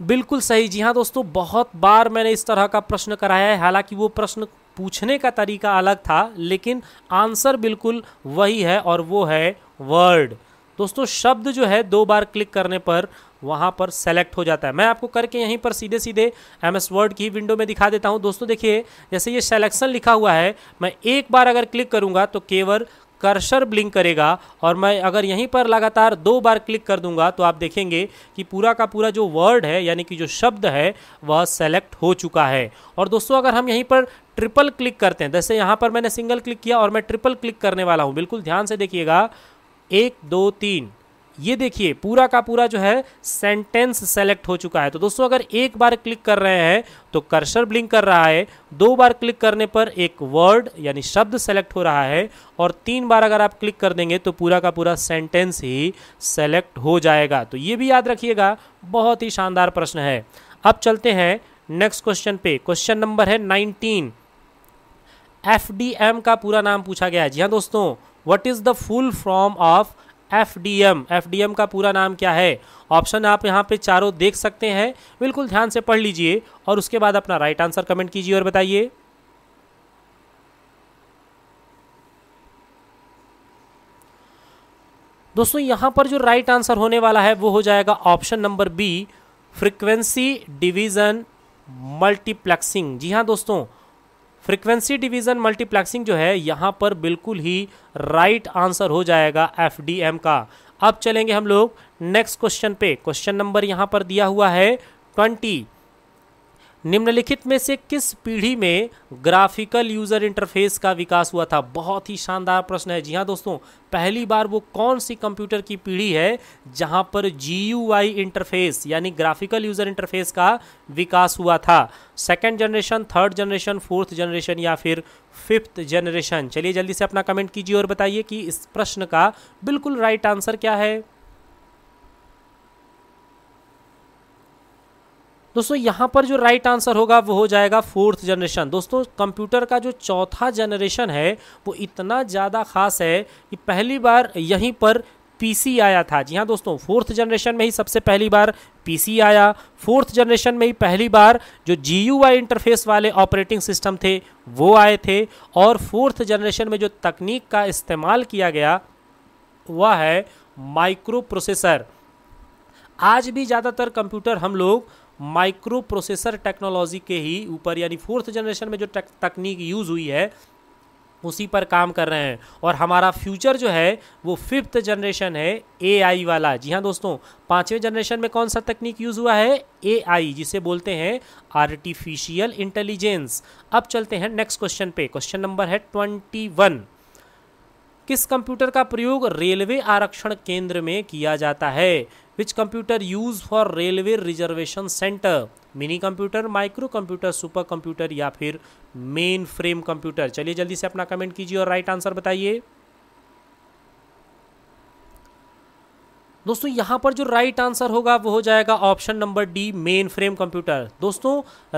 बिल्कुल सही जी हाँ दोस्तों बहुत बार मैंने इस तरह का प्रश्न कराया है हालांकि वो प्रश्न पूछने का तरीका अलग था लेकिन आंसर बिल्कुल वही है और वो है वर्ड दोस्तों शब्द जो है दो बार क्लिक करने पर वहाँ पर सेलेक्ट हो जाता है मैं आपको करके यहीं पर सीधे सीधे एम एस वर्ड की विंडो में दिखा देता हूँ दोस्तों देखिए जैसे ये सेलेक्शन लिखा हुआ है मैं एक बार अगर क्लिक करूँगा तो केवल कर्सर ब्लिंक करेगा और मैं अगर यहीं पर लगातार दो बार क्लिक कर दूंगा तो आप देखेंगे कि पूरा का पूरा जो वर्ड है यानी कि जो शब्द है वह सेलेक्ट हो चुका है और दोस्तों अगर हम यहीं पर ट्रिपल क्लिक करते हैं जैसे यहाँ पर मैंने सिंगल क्लिक किया और मैं ट्रिपल क्लिक करने वाला हूँ बिल्कुल ध्यान से देखिएगा एक दो तीन ये देखिए पूरा का पूरा जो है सेंटेंस सेलेक्ट हो चुका है तो दोस्तों अगर एक बार क्लिक कर रहे हैं तो कर्सर ब्लिंक कर रहा है दो बार क्लिक करने पर एक वर्ड यानी शब्द सेलेक्ट हो रहा है और तीन बार अगर आप क्लिक कर देंगे तो पूरा का पूरा सेंटेंस ही सेलेक्ट हो जाएगा तो ये भी याद रखिएगा बहुत ही शानदार प्रश्न है अब चलते हैं नेक्स्ट क्वेश्चन पे क्वेश्चन नंबर है नाइनटीन एफ का पूरा नाम पूछा गया है जी हाँ दोस्तों what is the full form of F D M F D M का पूरा नाम क्या है ऑप्शन आप यहाँ पे चारों देख सकते हैं बिल्कुल ध्यान से पढ़ लीजिए और उसके बाद अपना राइट आंसर कमेंट कीजिए और बताइए दोस्तों यहाँ पर जो राइट आंसर होने वाला है वो हो जाएगा option number B frequency division multiplexing जी हाँ दोस्तों फ्रिक्वेंसी डिवीज़न मल्टीप्लेक्सिंग जो है यहाँ पर बिल्कुल ही राइट आंसर हो जाएगा एफ का अब चलेंगे हम लोग नेक्स्ट क्वेश्चन पे क्वेश्चन नंबर यहाँ पर दिया हुआ है ट्वेंटी निम्नलिखित में से किस पीढ़ी में ग्राफिकल यूज़र इंटरफेस का विकास हुआ था बहुत ही शानदार प्रश्न है जी हाँ दोस्तों पहली बार वो कौन सी कंप्यूटर की पीढ़ी है जहाँ पर जी इंटरफेस यानी ग्राफिकल यूज़र इंटरफेस का विकास हुआ था second generation third generation fourth generation या फिर फिफ्थ जनरेशन चलिए जल्दी से अपना कमेंट कीजिए और बताइए कि इस प्रश्न का बिल्कुल राइट आंसर क्या है दोस्तों यहाँ पर जो राइट आंसर होगा वो हो जाएगा फोर्थ जनरेशन दोस्तों कंप्यूटर का जो चौथा जनरेशन है वो इतना ज़्यादा ख़ास है कि पहली बार यहीं पर पीसी आया था जी हाँ दोस्तों फोर्थ जनरेशन में ही सबसे पहली बार पीसी आया फोर्थ जनरेशन में ही पहली बार जो जी यू इंटरफेस वाले ऑपरेटिंग सिस्टम थे वो आए थे और फोर्थ जनरेशन में जो तकनीक का इस्तेमाल किया गया वह है माइक्रो प्रोसेसर आज भी ज़्यादातर कंप्यूटर हम लोग माइक्रो प्रोसेसर टेक्नोलॉजी के ही ऊपर यानी फोर्थ जनरेशन में जो तकनीक यूज़ हुई है उसी पर काम कर रहे हैं और हमारा फ्यूचर जो है वो फिफ्थ जनरेशन है एआई वाला जी हाँ दोस्तों पाँचवें जनरेशन में कौन सा तकनीक यूज़ हुआ है एआई जिसे बोलते हैं आर्टिफिशियल इंटेलिजेंस अब चलते हैं नेक्स्ट क्वेश्चन पे क्वेश्चन नंबर है ट्वेंटी वन किस कंप्यूटर का प्रयोग रेलवे आरक्षण केंद्र में किया जाता है which computer use for railway reservation centre minicomputer microcomputer supercomputer या फिर मेन फ्रेम कंप्यूटर चलिए जल्दी से अपना कमेंट कीजिए और राइट आंसर बताइए दोस्तों यहां पर जो राइट आंसर होगा वो हो जाएगा option number D main frame computer दोस्तों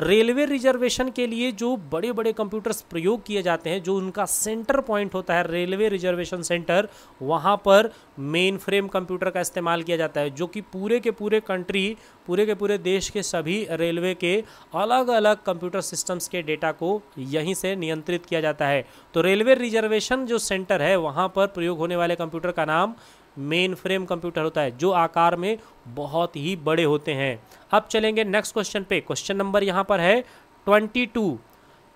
रेलवे रिजर्वेशन के लिए जो बड़े बड़े कंप्यूटर्स प्रयोग किए जाते हैं जो उनका सेंटर पॉइंट होता है रेलवे रिजर्वेशन सेंटर वहां पर मेन फ्रेम कंप्यूटर का इस्तेमाल किया जाता है जो कि पूरे के पूरे कंट्री पूरे के पूरे देश के सभी रेलवे के अलग अलग कंप्यूटर सिस्टम्स के डेटा को यहीं से नियंत्रित किया जाता है तो रेलवे रिजर्वेशन जो सेंटर है वहां पर प्रयोग होने वाले कंप्यूटर का नाम मेन फ्रेम कंप्यूटर होता है जो आकार में बहुत ही बड़े होते हैं अब चलेंगे नेक्स्ट क्वेश्चन पे क्वेश्चन नंबर यहाँ पर है ट्वेंटी टू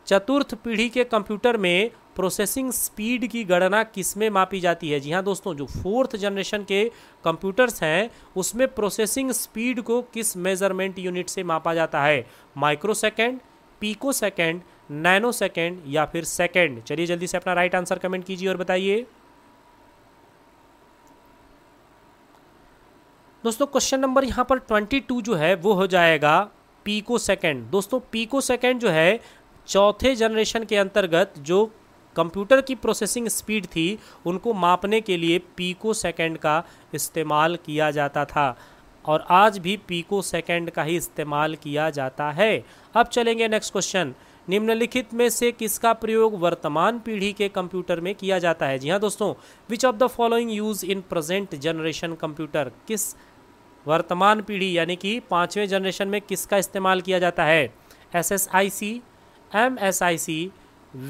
चतुर्थ पीढ़ी के कंप्यूटर में प्रोसेसिंग स्पीड की गणना किसमें मापी जाती है जी हाँ दोस्तों जो फोर्थ जनरेशन के कंप्यूटर्स हैं उसमें प्रोसेसिंग स्पीड को किस मेजरमेंट यूनिट से मापा जाता है micro second pico second nano second या फिर सेकेंड चलिए जल्दी से अपना राइट आंसर कमेंट कीजिए और बताइए दोस्तों क्वेश्चन नंबर यहाँ पर ट्वेंटी टू जो है वो हो जाएगा पीको सेकेंड दोस्तों पीको सेकेंड जो है चौथे जनरेशन के अंतर्गत जो कंप्यूटर की प्रोसेसिंग स्पीड थी उनको मापने के लिए पीको सेकेंड का इस्तेमाल किया जाता था और आज भी पीको सेकेंड का ही इस्तेमाल किया जाता है अब चलेंगे नेक्स्ट क्वेश्चन निम्नलिखित में से किसका प्रयोग वर्तमान पीढ़ी के कंप्यूटर में किया जाता है जी हाँ दोस्तों which of the following use in present generation computer किस वर्तमान पीढ़ी यानी कि पाँचवें जनरेशन में किसका इस्तेमाल किया जाता है S S I C M S I C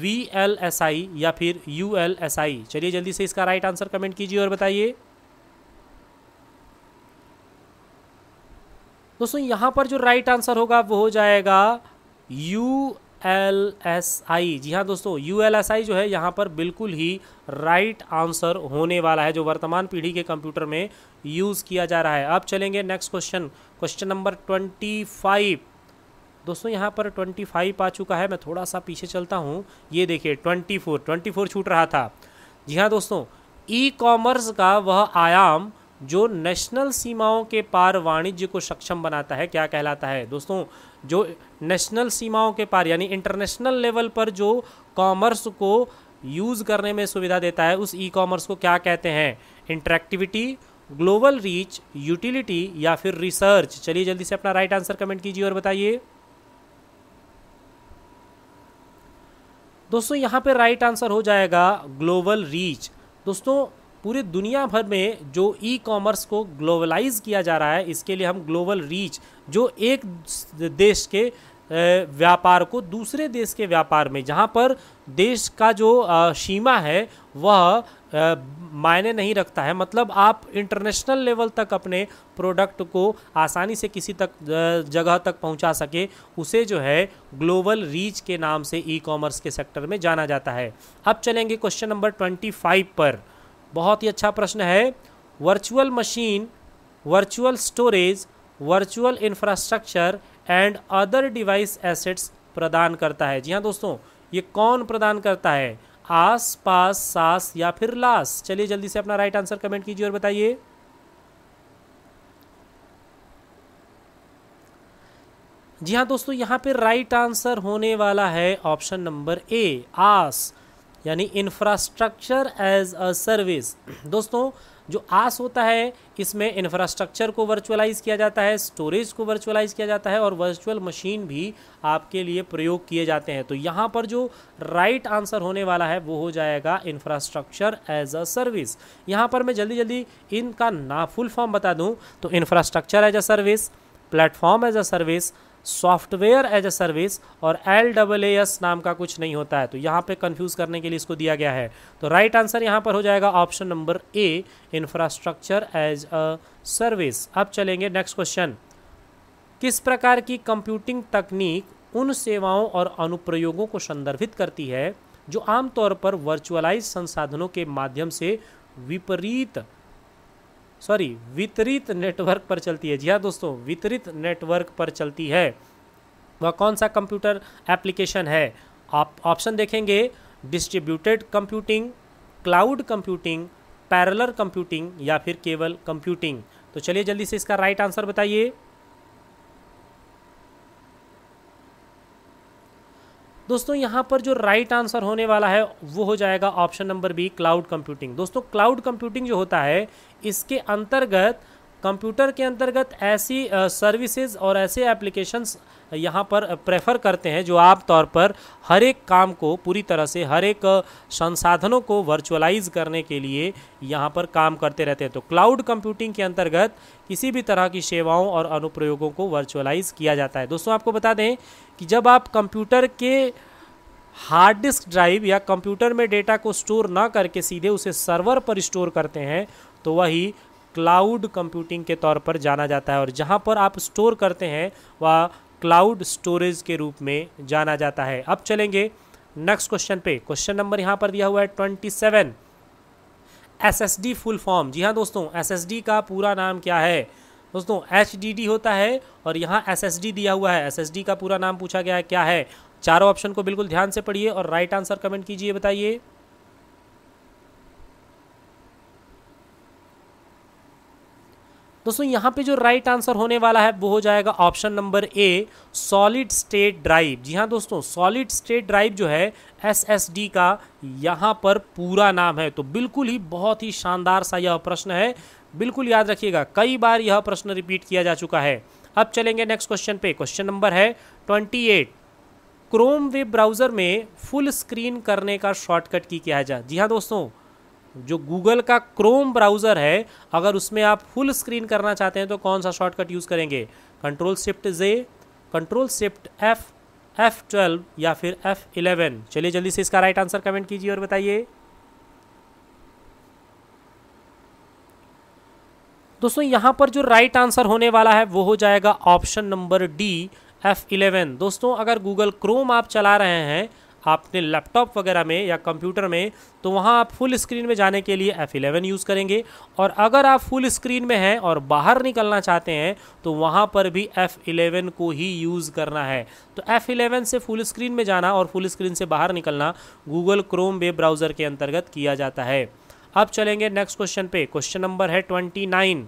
V L S I या फिर यू एल एस आई चलिए जल्दी से इसका राइट आंसर कमेंट कीजिए और बताइए दोस्तों यहाँ पर जो राइट आंसर होगा वो हो जाएगा यू एल एस आई जी हाँ दोस्तों यू एल एस आई जो है यहाँ पर बिल्कुल ही राइट आंसर होने वाला है जो वर्तमान पीढ़ी के कंप्यूटर में यूज़ किया जा रहा है अब चलेंगे next question question number twenty five दोस्तों यहाँ पर ट्वेंटी फाइव आ चुका है मैं थोड़ा सा पीछे चलता हूँ ये देखिए ट्वेंटी फोर ट्वेंटी फोर छूट रहा था जी हाँ दोस्तों ई कॉमर्स का वह आयाम जो नेशनल सीमाओं के पार वाणिज्य को सक्षम बनाता है क्या कहलाता है दोस्तों जो नेशनल सीमाओं के पार यानी इंटरनेशनल लेवल पर जो कॉमर्स को यूज़ करने में सुविधा देता है उस ई कॉमर्स को क्या कहते हैं इंट्रैक्टिविटी ग्लोबल रीच यूटिलिटी या फिर रिसर्च चलिए जल्दी से अपना राइट आंसर कमेंट कीजिए और बताइए दोस्तों यहाँ पे राइट आंसर हो जाएगा ग्लोबल रीच दोस्तों पूरी दुनिया भर में जो ई कॉमर्स को ग्लोबलाइज किया जा रहा है इसके लिए हम ग्लोबल रीच जो एक देश के व्यापार को दूसरे देश के व्यापार में जहाँ पर देश का जो सीमा है वह मायने नहीं रखता है मतलब आप इंटरनेशनल लेवल तक अपने प्रोडक्ट को आसानी से किसी तक जगह तक पहुंचा सके उसे जो है ग्लोबल रीच के नाम से ई कॉमर्स के सेक्टर में जाना जाता है अब चलेंगे क्वेश्चन नंबर ट्वेंटी फाइव पर बहुत ही अच्छा प्रश्न है virtual machine virtual storage virtual infrastructure and other device assets प्रदान करता है जी हाँ दोस्तों ये कौन प्रदान करता है आस पास सास या फिर लास चलिए जल्दी से अपना राइट आंसर कमेंट कीजिए और बताइए जी हाँ दोस्तों यहाँ पर राइट आंसर होने वाला है ऑप्शन नंबर ए आस यानी इंफ्रास्ट्रक्चर एज अ सर्विस दोस्तों जो आस होता है इसमें इंफ्रास्ट्रक्चर को वर्चुअलाइज किया जाता है स्टोरेज को वर्चुअलाइज किया जाता है और वर्चुअल मशीन भी आपके लिए प्रयोग किए जाते हैं तो यहाँ पर जो राइट right आंसर होने वाला है वो हो जाएगा इंफ्रास्ट्रक्चर एज अ सर्विस यहाँ पर मैं जल्दी जल्दी इनका ना फुल फॉर्म बता दूँ तो infrastructure as a service platform as a service software as a service और एल डबल एस नाम का कुछ नहीं होता है तो यहाँ पे कंफ्यूज करने के लिए इसको दिया गया है तो राइट आंसर यहाँ पर हो जाएगा option number A infrastructure as a service अब चलेंगे नेक्स्ट क्वेश्चन किस प्रकार की कंप्यूटिंग तकनीक उन सेवाओं और अनुप्रयोगों को संदर्भित करती है जो आमतौर पर वर्चुअलाइज संसाधनों के माध्यम से विपरीत सॉरी वितरित नेटवर्क पर चलती है जी हाँ दोस्तों वितरित नेटवर्क पर चलती है वह कौन सा कंप्यूटर एप्लीकेशन है आप ऑप्शन देखेंगे distributed computing cloud computing parallel computing या फिर केवल कंप्यूटिंग तो चलिए जल्दी से इसका राइट आंसर बताइए दोस्तों यहाँ पर जो राइट आंसर होने वाला है वो हो जाएगा option number B cloud computing दोस्तों क्लाउड कंप्यूटिंग जो होता है इसके अंतर्गत कंप्यूटर के अंतर्गत ऐसी सर्विसेज और ऐसे एप्लीकेशंस यहाँ पर प्रेफर करते हैं जो आप तौर पर हर एक काम को पूरी तरह से हर एक संसाधनों को वर्चुअलाइज करने के लिए यहाँ पर काम करते रहते हैं तो क्लाउड कंप्यूटिंग के अंतर्गत किसी भी तरह की सेवाओं और अनुप्रयोगों को वर्चुअलाइज किया जाता है दोस्तों आपको बता दें कि जब आप कंप्यूटर के हार्ड डिस्क ड्राइव या कंप्यूटर में डेटा को स्टोर ना करके सीधे उसे सर्वर पर स्टोर करते हैं तो वही क्लाउड कंप्यूटिंग के तौर पर जाना जाता है और जहाँ पर आप स्टोर करते हैं वह क्लाउड स्टोरेज के रूप में जाना जाता है अब चलेंगे नेक्स्ट क्वेश्चन पे क्वेश्चन नंबर यहाँ पर दिया हुआ है twenty seven S S D full form जी हाँ दोस्तों एस एस डी का पूरा नाम क्या है दोस्तों एच डी डी होता है और यहाँ एस एस डी दिया हुआ है एस एस डी का पूरा नाम पूछा गया है क्या है चारों ऑप्शन को बिल्कुल ध्यान से पढ़िए और राइट आंसर कमेंट कीजिए बताइए दोस्तों यहाँ पे जो राइट आंसर होने वाला है वो हो जाएगा option number A solid state drive जी हाँ दोस्तों सॉलिड स्टेट ड्राइव जो है एस एस डी का यहाँ पर पूरा नाम है तो बिल्कुल ही बहुत ही शानदार सा यह प्रश्न है बिल्कुल याद रखिएगा कई बार यह प्रश्न रिपीट किया जा चुका है अब चलेंगे नेक्स्ट क्वेश्चन पे क्वेश्चन नंबर है twenty eight Chrome web browser में फुल स्क्रीन करने का शॉर्टकट की क्या है जा जी हाँ दोस्तों जो गूगल का क्रोम ब्राउज़र है अगर उसमें आप फुल स्क्रीन करना चाहते हैं तो कौन सा शॉर्टकट यूज़ करेंगे control shift J control shift F F twelve या फिर एफ इलेवन चलिए जल्दी से इसका राइट आंसर कमेंट कीजिए और बताइए दोस्तों यहां पर जो राइट आंसर होने वाला है वो हो जाएगा option number D F eleven दोस्तों अगर गूगल क्रोम आप चला रहे हैं आपने लैपटॉप वगैरह में या कंप्यूटर में तो वहाँ आप फुल स्क्रीन में जाने के लिए F11 यूज़ करेंगे और अगर आप फुल स्क्रीन में हैं और बाहर निकलना चाहते हैं तो वहाँ पर भी F11 को ही यूज़ करना है तो F11 से फुल स्क्रीन में जाना और फुल स्क्रीन से बाहर निकलना गूगल क्रोम वेब ब्राउज़र के अंतर्गत किया जाता है अब चलेंगे नेक्स्ट क्वेश्चन पे क्वेश्चन नंबर है ट्वेंटी नाइन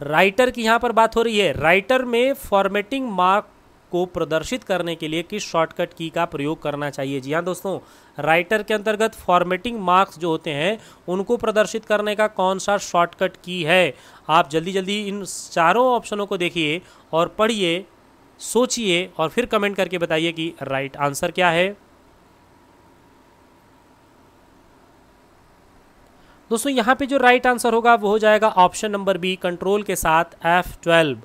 राइटर की यहाँ पर बात हो रही है राइटर में फॉर्मेटिंग मार्क को प्रदर्शित करने के लिए किस शॉर्टकट की का प्रयोग करना चाहिए जी हाँ दोस्तों राइटर के अंतर्गत फॉर्मेटिंग मार्क्स जो होते हैं उनको प्रदर्शित करने का कौन सा शॉर्टकट की है आप जल्दी जल्दी इन चारों ऑप्शनों को देखिए और पढ़िए सोचिए और फिर कमेंट करके बताइए कि राइट आंसर क्या है दोस्तों यहाँ पे जो राइट आंसर होगा वो हो जाएगा ऑप्शन नंबर बी कंट्रोल के साथ F twelve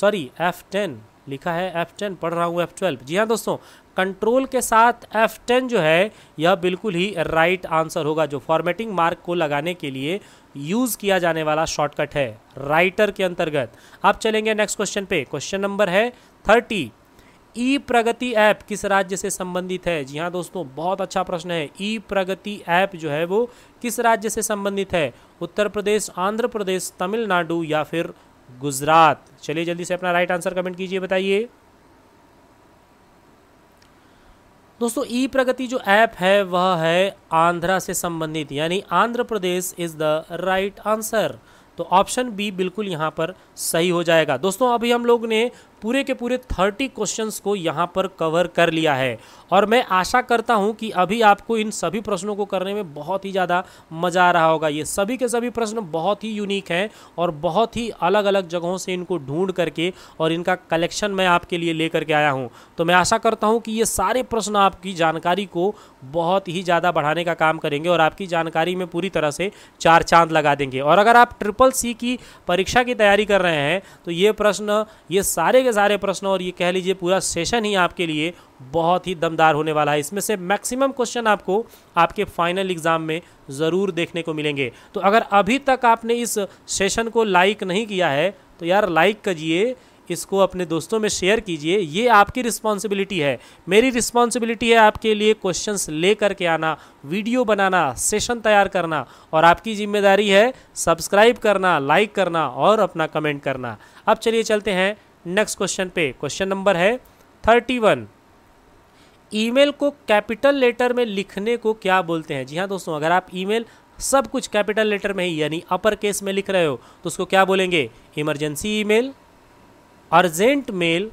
sorry F ten लिखा है एफ टेन पढ़ रहा हूँ एफ ट्वेल्व जी हाँ दोस्तों कंट्रोल के साथ एफ टेन जो है यह बिल्कुल ही राइट आंसर होगा जो फॉर्मेटिंग मार्क को लगाने के लिए यूज़ किया जाने वाला शॉर्टकट है राइटर के अंतर्गत अब चलेंगे नेक्स्ट क्वेश्चन पे क्वेश्चन नंबर है थर्टी ई प्रगति ऐप किस राज्य से संबंधित है जी हाँ दोस्तों बहुत अच्छा प्रश्न है ई प्रगति ऐप जो है वो किस राज्य से संबंधित है उत्तर प्रदेश आंध्र प्रदेश तमिलनाडु या फिर गुजरात चलिए जल्दी से अपना राइट आंसर कमेंट कीजिए बताइए दोस्तों ई प्रगति जो ऐप है वह है आंध्रा से संबंधित यानी Andhra Pradesh is the right answer तो ऑप्शन बी बिल्कुल यहां पर सही हो जाएगा दोस्तों अभी हम लोग ने पूरे के पूरे थर्टी क्वेश्चंस को यहाँ पर कवर कर लिया है और मैं आशा करता हूँ कि अभी आपको इन सभी प्रश्नों को करने में बहुत ही ज़्यादा मज़ा आ रहा होगा ये सभी के सभी प्रश्न बहुत ही यूनिक हैं और बहुत ही अलग अलग जगहों से इनको ढूंढ करके और इनका कलेक्शन मैं आपके लिए लेकर के आया हूँ तो मैं आशा करता हूँ कि ये सारे प्रश्न आपकी जानकारी को बहुत ही ज़्यादा बढ़ाने का काम करेंगे और आपकी जानकारी में पूरी तरह से चार चांद लगा देंगे और अगर आप ट्रिपल सी की परीक्षा की तैयारी कर रहे हैं तो ये प्रश्न ये सारे ये सारे प्रश्न और ये कह लीजिए पूरा सेशन ही आपके लिए बहुत ही दमदार होने वाला है इसमें से मैक्सिमम क्वेश्चन आपको आपके फाइनल एग्ज़ाम में ज़रूर देखने को मिलेंगे तो अगर अभी तक आपने इस सेशन को लाइक नहीं किया है तो यार लाइक करिए इसको अपने दोस्तों में शेयर कीजिए ये आपकी रिस्पॉन्सिबिलिटी है मेरी रिस्पॉन्सिबिलिटी है आपके लिए क्वेश्चंस ले करके आना वीडियो बनाना सेशन तैयार करना और आपकी जिम्मेदारी है सब्सक्राइब करना लाइक करना और अपना कमेंट करना अब चलिए चलते हैं नेक्स्ट क्वेश्चन पे क्वेश्चन नंबर है थर्टी वन ईमेल को कैपिटल लेटर में लिखने को क्या बोलते हैं जी हाँ दोस्तों अगर आप ईमेल सब कुछ कैपिटल लेटर में ही यानी अपर केस में लिख रहे हो तो उसको क्या बोलेंगे emergency email urgent mail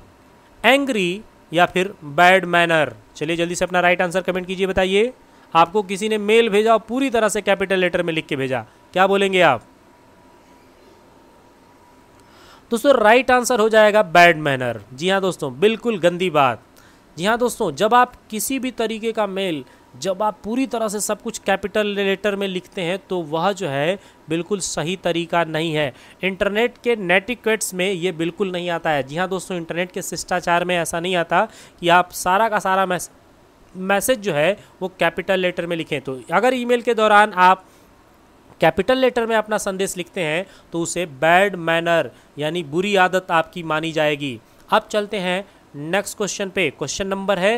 angry या फिर बैड मैनर चलिए जल्दी से अपना राइट आंसर कमेंट कीजिए बताइए आपको किसी ने मेल भेजा और पूरी तरह से कैपिटल लेटर में लिख के भेजा क्या बोलेंगे आप दोस्तों राइट आंसर हो जाएगा बैड मैनर जी हाँ दोस्तों बिल्कुल गंदी बात जी हाँ दोस्तों जब आप किसी भी तरीके का मेल जब आप पूरी तरह से सब कुछ कैपिटल लेटर में लिखते हैं तो वह जो है बिल्कुल सही तरीका नहीं है इंटरनेट के नेटिक्वेट्स में ये बिल्कुल नहीं आता है जी हाँ दोस्तों इंटरनेट के शिष्टाचार में ऐसा नहीं आता कि आप सारा का सारा मैसेज जो है वो कैपिटल लेटर में लिखें तो अगर ईमेल के दौरान आप कैपिटल लेटर में अपना संदेश लिखते हैं तो उसे बैड मैनर यानी बुरी आदत आपकी मानी जाएगी अब चलते हैं नेक्स्ट क्वेश्चन पे क्वेश्चन नंबर है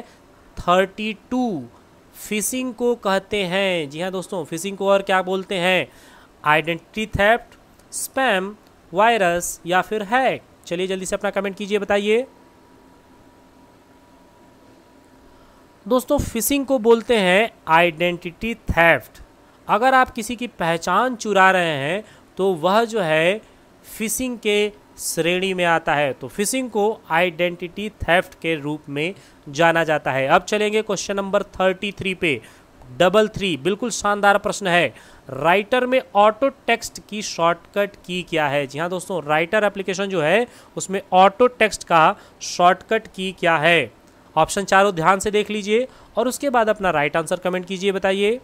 थर्टी टू फिशिंग को कहते हैं जी हाँ दोस्तों फिशिंग को और क्या बोलते हैं आइडेंटिटी थेफ्ट स्पैम वायरस या फिर हैक चलिए जल्दी से अपना कमेंट कीजिए बताइए दोस्तों फिशिंग को बोलते हैं आइडेंटिटी थेफ्ट अगर आप किसी की पहचान चुरा रहे हैं तो वह जो है फिशिंग के श्रेणी में आता है तो फिशिंग को आइडेंटिटी थेफ्ट के रूप में जाना जाता है अब चलेंगे क्वेश्चन नंबर थर्टी थ्री पे डबल थ्री बिल्कुल शानदार प्रश्न है राइटर में ऑटो टेक्स्ट की शॉर्टकट की क्या है जी हाँ दोस्तों राइटर एप्लीकेशन जो है उसमें ऑटो टेक्स्ट का शॉर्टकट की क्या है ऑप्शन चारों ध्यान से देख लीजिए और उसके बाद अपना राइट आंसर कमेंट कीजिए बताइए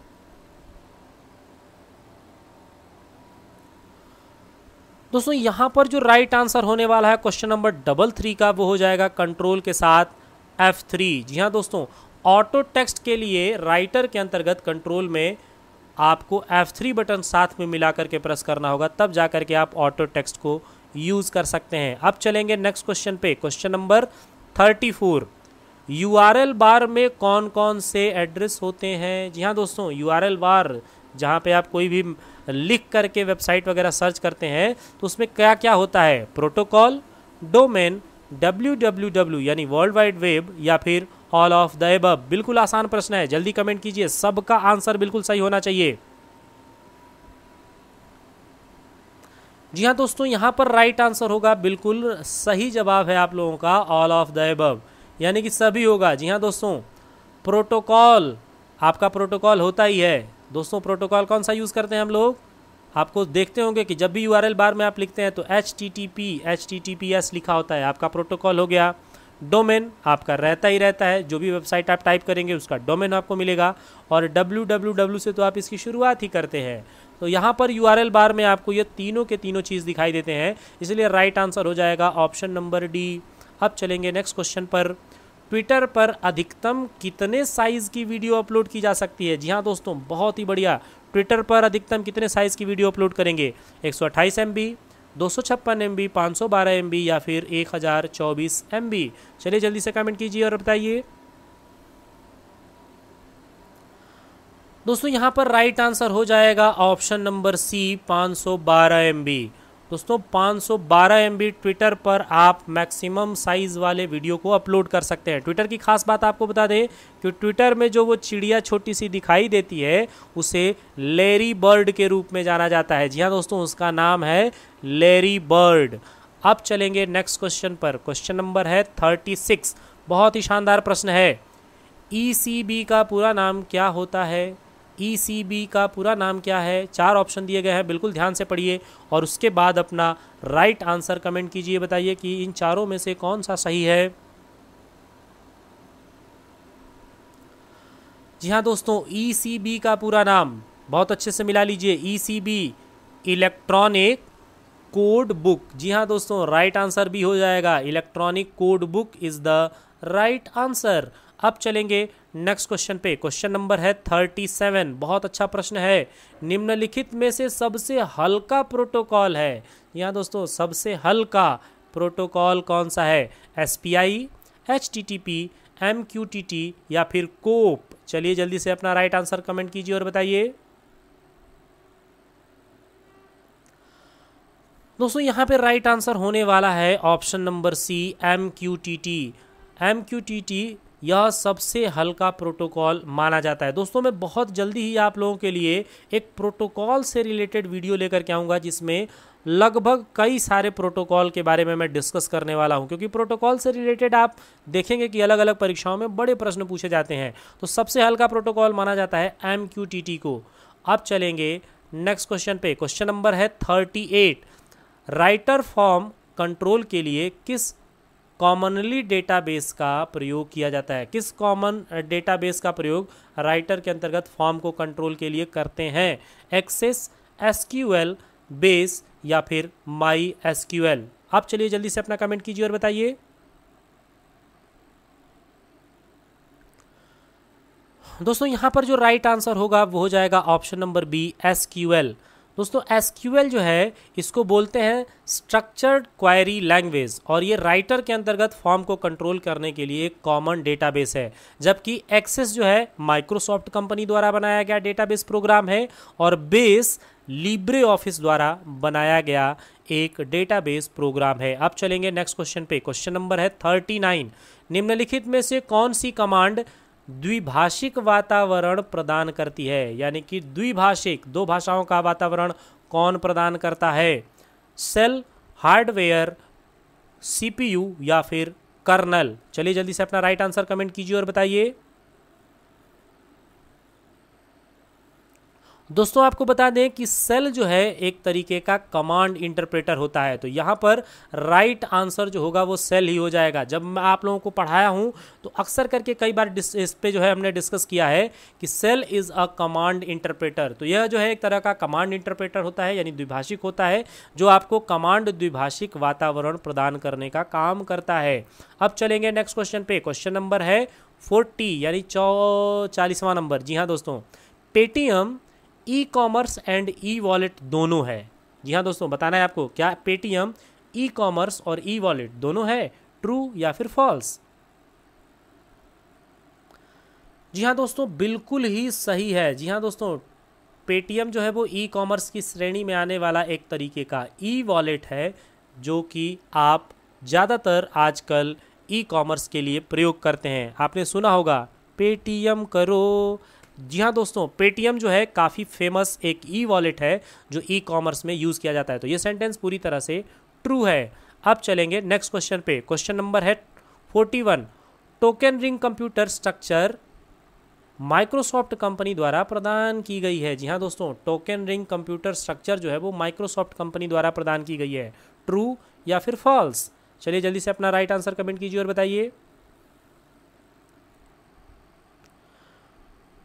दोस्तों यहाँ पर जो राइट आंसर होने वाला है क्वेश्चन नंबर डबल थ्री का वो हो जाएगा कंट्रोल के साथ एफ थ्री जी हाँ दोस्तों ऑटो टेक्स्ट के लिए राइटर के अंतर्गत कंट्रोल में आपको F3 बटन साथ में मिला करके प्रेस करना होगा तब जा करके आप ऑटो टेक्स्ट को यूज़ कर सकते हैं अब चलेंगे नेक्स्ट क्वेश्चन पे क्वेश्चन नंबर 34 एल बार में कौन कौन से एड्रेस होते हैं जी हाँ दोस्तों एल बार जहाँ पे आप कोई भी लिख करके वेबसाइट वगैरह सर्च करते हैं तो उसमें क्या क्या होता है protocol domain W W W यानी वर्ल्ड वाइड वेब या फिर ऑल ऑफ द एब बिल्कुल आसान प्रश्न है जल्दी कमेंट कीजिए सबका आंसर बिल्कुल सही होना चाहिए जी हाँ दोस्तों यहाँ पर राइट आंसर होगा बिल्कुल सही जवाब है आप लोगों का ऑल ऑफ द एब यानी कि सभी होगा जी हाँ दोस्तों प्रोटोकॉल आपका प्रोटोकॉल होता ही है दोस्तों प्रोटोकॉल कौन सा यूज़ करते हैं हम लोग आपको देखते होंगे कि जब भी यू बार में आप लिखते हैं तो H T T P H T T P S लिखा होता है आपका प्रोटोकॉल हो गया डोमेन आपका रहता ही रहता है जो भी वेबसाइट आप टाइप करेंगे उसका डोमेन आपको मिलेगा और डब्ल्यू डब्ल्यू डब्ल्यू से तो आप इसकी शुरुआत ही करते हैं तो यहाँ पर यू बार में आपको ये तीनों के तीनों चीज़ दिखाई देते हैं इसलिए राइट आंसर हो जाएगा ऑप्शन नंबर डी अब चलेंगे नेक्स्ट क्वेश्चन पर ट्विटर पर अधिकतम कितने साइज़ की वीडियो अपलोड की जा सकती है जी हाँ दोस्तों बहुत ही बढ़िया ट्विटर पर अधिकतम कितने साइज़ की वीडियो अपलोड करेंगे एक सौ अट्ठाईस एम बी दो सौ छप्पन एम बी पाँच सौ बारह एम बी या फिर एक हज़ार चौबीस एम बी चलिए जल्दी से कमेंट कीजिए और बताइए दोस्तों यहाँ पर राइट आंसर हो जाएगा ऑप्शन नंबर सी पाँच सौ बारह एम बी दोस्तों 512 सौ ट्विटर पर आप मैक्सिमम साइज़ वाले वीडियो को अपलोड कर सकते हैं ट्विटर की खास बात आपको बता दें कि ट्विटर में जो वो चिड़िया छोटी सी दिखाई देती है उसे लेरी बर्ड के रूप में जाना जाता है जी हाँ दोस्तों उसका नाम है लेरी बर्ड अब चलेंगे नेक्स्ट क्वेश्चन पर क्वेश्चन नंबर है थर्टी सिक्स बहुत ही शानदार प्रश्न है ई e का पूरा नाम क्या होता है ई e का पूरा नाम क्या है चार ऑप्शन दिए गए हैं बिल्कुल ध्यान से पढ़िए और उसके बाद अपना राइट आंसर कमेंट कीजिए बताइए कि इन चारों में से कौन सा सही है जी हाँ दोस्तों ई e का पूरा नाम बहुत अच्छे से मिला लीजिए ई इलेक्ट्रॉनिक कोड बुक जी हाँ दोस्तों राइट आंसर भी हो जाएगा electronic code book is the right answer अब चलेंगे नेक्स्ट क्वेश्चन पे क्वेश्चन नंबर है थर्टी सेवन बहुत अच्छा प्रश्न है निम्नलिखित में से सबसे हल्का प्रोटोकॉल है यहाँ दोस्तों सबसे हल्का प्रोटोकॉल कौन सा है S P I H T T P M Q T T या फिर कोप चलिए जल्दी से अपना राइट आंसर कमेंट कीजिए और बताइए दोस्तों यहाँ पे राइट आंसर होने वाला है option number C M Q T T M Q T T यह सबसे हल्का प्रोटोकॉल माना जाता है दोस्तों मैं बहुत जल्दी ही आप लोगों के लिए एक प्रोटोकॉल से रिलेटेड वीडियो लेकर के आऊँगा जिसमें लगभग कई सारे प्रोटोकॉल के बारे में मैं डिस्कस करने वाला हूं क्योंकि प्रोटोकॉल से रिलेटेड आप देखेंगे कि अलग अलग परीक्षाओं में बड़े प्रश्न पूछे जाते हैं तो सबसे हल्का प्रोटोकॉल माना जाता है एम को अब चलेंगे नेक्स्ट क्वेश्चन पे क्वेश्चन नंबर है thirty eight writer form control के लिए किस कॉमनली डेटाबेस का प्रयोग किया जाता है किस कॉमन डेटाबेस का प्रयोग राइटर के अंतर्गत फॉर्म को कंट्रोल के लिए करते हैं एक्सेस एस बेस या फिर माई एस आप चलिए जल्दी से अपना कमेंट कीजिए और बताइए दोस्तों यहां पर जो राइट आंसर होगा वो हो जाएगा option number B S Q L दोस्तों एस जो है इसको बोलते हैं स्ट्रक्चर्ड क्वायरी लैंग्वेज और ये राइटर के अंतर्गत फॉर्म को कंट्रोल करने के लिए एक कॉमन डेटाबेस है जबकि एक्सेस जो है माइक्रोसॉफ्ट कंपनी द्वारा बनाया गया डेटाबेस प्रोग्राम है और बेस लिब्रे ऑफिस द्वारा बनाया गया एक डेटाबेस प्रोग्राम है अब चलेंगे नेक्स्ट क्वेश्चन पे क्वेश्चन नंबर है थर्टी नाइन निम्नलिखित में से कौन सी कमांड द्विभाषिक वातावरण प्रदान करती है यानी कि द्विभाषिक दो भाषाओं का वातावरण कौन प्रदान करता है सेल हार्डवेयर सीपीयू या फिर कर्नल चलिए जल्दी से अपना राइट आंसर कमेंट कीजिए और बताइए दोस्तों आपको बता दें कि सेल जो है एक तरीके का कमांड इंटरप्रेटर होता है तो यहाँ पर राइट आंसर जो होगा वो सेल ही हो जाएगा जब मैं आप लोगों को पढ़ाया हूँ तो अक्सर करके कई बार इस पर जो है हमने डिस्कस किया है कि shell is a command interpreter तो यह जो है एक तरह का कमांड इंटरप्रेटर होता है यानी द्विभाषिक होता है जो आपको कमांड द्विभाषिक वातावरण प्रदान करने का काम करता है अब चलेंगे नेक्स्ट क्वेश्चन पे क्वेश्चन नंबर है फोर्टी यानी चौ नंबर जी हाँ दोस्तों Paytm E commerce and E wallet दोनों है जी हाँ दोस्तों बताना है आपको क्या पेटीएम ई कॉमर्स और ई वॉलेट दोनों है ट्रू या फिर फॉल्स जी हाँ दोस्तों बिल्कुल ही सही है जी हाँ दोस्तों पेटीएम जो है वो ई कॉमर्स की श्रेणी में आने वाला एक तरीके का ई वॉलेट है जो कि आप ज़्यादातर आजकल ई कॉमर्स के लिए प्रयोग करते हैं आपने सुना होगा पेटीएम करो जी हाँ दोस्तों पेटीएम जो है काफ़ी फेमस एक ई वॉलेट है जो ई कॉमर्स में यूज़ किया जाता है तो ये सेंटेंस पूरी तरह से ट्रू है अब चलेंगे नेक्स्ट क्वेश्चन पे क्वेश्चन नंबर है forty one token ring computer structure Microsoft company द्वारा प्रदान की गई है जी हाँ दोस्तों टोकन रिंग कंप्यूटर स्ट्रक्चर जो है वो माइक्रोसॉफ्ट कंपनी द्वारा प्रदान की गई है ट्रू या फिर फॉल्स चलिए जल्दी से अपना राइट आंसर कमेंट कीजिए और बताइए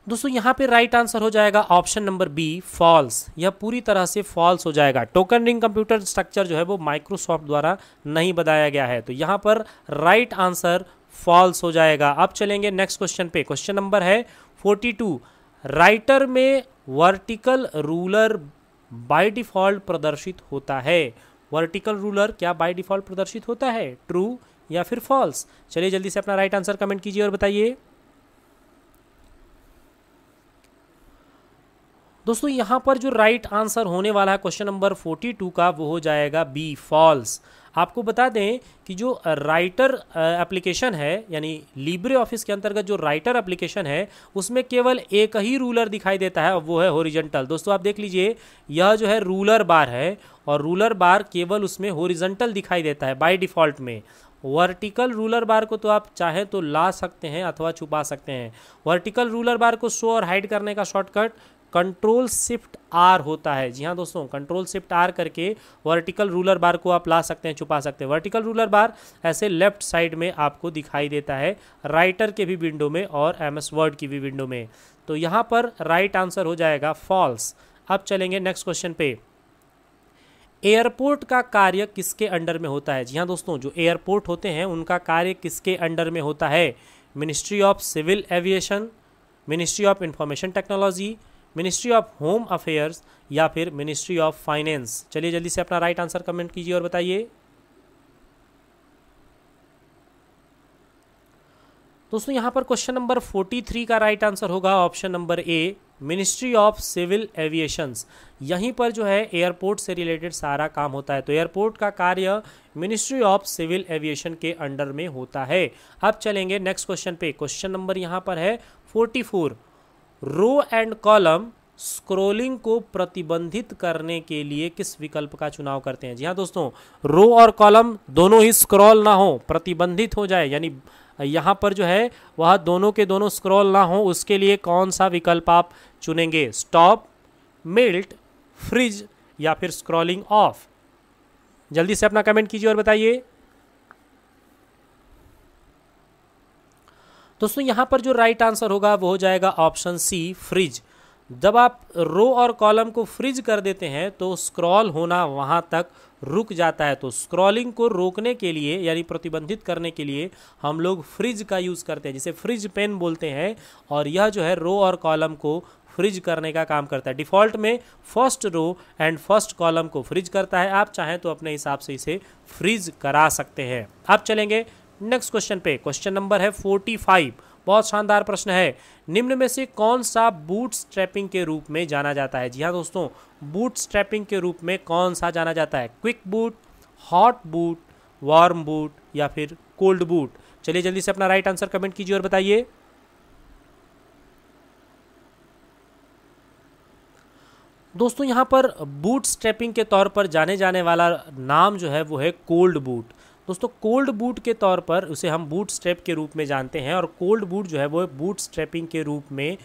दोस्तों यहाँ पे राइट आंसर हो जाएगा ऑप्शन नंबर बी फॉल्स यह पूरी तरह से फॉल्स हो जाएगा टोकन रिंग कंप्यूटर स्ट्रक्चर जो है वो माइक्रोसॉफ्ट द्वारा नहीं बताया गया है तो यहाँ पर राइट आंसर फॉल्स हो जाएगा अब चलेंगे नेक्स्ट क्वेश्चन पे क्वेश्चन नंबर है फोर्टी टू राइटर में वर्टिकल रूलर बाय डिफ़ॉल्ट प्रदर्शित होता है वर्टिकल रूलर क्या बाय डिफ़ॉल्ट प्रदर्शित होता है ट्रू या फिर फॉल्स चलिए जल्दी से अपना राइट आंसर कमेंट कीजिए और बताइए दोस्तों यहाँ पर जो राइट आंसर होने वाला है क्वेश्चन नंबर फोर्टी टू का वो हो जाएगा बी फॉल्स आपको बता दें कि जो राइटर एप्लीकेशन है यानी लिब्रे ऑफिस के अंतर्गत जो राइटर एप्लीकेशन है उसमें केवल एक ही रूलर दिखाई देता है वो है होरिजेंटल दोस्तों आप देख लीजिए यह जो है रूलर बार है और रूलर बार केवल उसमें होरिजेंटल दिखाई देता है बाय डिफ़ॉल्ट में वर्टिकल रूलर बार को तो आप चाहें तो ला सकते हैं अथवा छुपा सकते हैं वर्टिकल रूलर बार को शो और हाइड करने का शॉर्टकट कंट्रोल शिफ्ट आर होता है जी हाँ दोस्तों कंट्रोल शिफ्ट आर करके वर्टिकल रूलर बार को आप ला सकते हैं छुपा सकते हैं वर्टिकल रूलर बार ऐसे लेफ्ट साइड में आपको दिखाई देता है राइटर के भी विंडो में और एम एस वर्ड की भी विंडो में तो यहाँ पर राइट आंसर हो जाएगा फॉल्स अब चलेंगे नेक्स्ट क्वेश्चन पे एयरपोर्ट का कार्य किसके अंडर में होता है जी हाँ दोस्तों जो एयरपोर्ट होते हैं उनका कार्य किसके अंडर में होता है ministry of civil aviation ministry of information technology ministry of home affairs या फिर मिनिस्ट्री ऑफ फाइनेंस चलिए जल्दी से अपना राइट आंसर कमेंट कीजिए और बताइए दोस्तों यहां पर क्वेश्चन नंबर फोर्टी थ्री का राइट आंसर होगा option number A ministry of civil aviations यहीं पर जो है एयरपोर्ट से रिलेटेड सारा काम होता है तो एयरपोर्ट का कार्य मिनिस्ट्री ऑफ सिविल एविएशन के अंडर में होता है अब चलेंगे नेक्स्ट क्वेश्चन पे क्वेश्चन नंबर यहां पर है forty four row and column scrolling को प्रतिबंधित करने के लिए किस विकल्प का चुनाव करते हैं जी हाँ दोस्तों रो और कॉलम दोनों ही स्क्रॉल ना हो प्रतिबंधित हो जाए यानी यहाँ पर जो है वह दोनों के दोनों स्क्रॉल ना हो उसके लिए कौन सा विकल्प आप चुनेंगे स्टॉप मिल्ट फ्रिज या फिर स्क्रॉलिंग ऑफ जल्दी से अपना कमेंट कीजिए और बताइए दोस्तों यहाँ पर जो राइट आंसर होगा वो हो जाएगा ऑप्शन सी फ्रिज जब आप रो और कॉलम को फ्रिज कर देते हैं तो स्क्रॉल होना वहाँ तक रुक जाता है तो स्क्रॉलिंग को रोकने के लिए यानी प्रतिबंधित करने के लिए हम लोग फ्रिज का यूज़ करते हैं जिसे फ्रिज पेन बोलते हैं और यह जो है रो और कॉलम को फ्रिज करने का काम करता है डिफ़ॉल्ट में first row and first column को फ्रिज करता है आप चाहें तो अपने हिसाब से इसे फ्रिज करा सकते हैं अब चलेंगे नेक्स्ट क्वेश्चन पे क्वेश्चन नंबर है फोर्टी फाइव बहुत शानदार प्रश्न है निम्न में से कौन सा बूट स्ट्रैपिंग के रूप में जाना जाता है जी हाँ दोस्तों बूट स्ट्रैपिंग के रूप में कौन सा जाना जाता है quick boot hot boot warm boot या फिर कोल्ड बूट चलिए जल्दी से अपना राइट आंसर कमेंट कीजिए और बताइए दोस्तों यहाँ पर बूट स्ट्रैपिंग के तौर पर जाने जाने वाला नाम जो है वो है कोल्ड बूट दोस्तों कोल्ड बूट के तौर पर उसे हम बूट स्ट्रैप के रूप में जानते हैं और कोल्ड बूट जो है वो बूट स्ट्रैपिंग के रूप में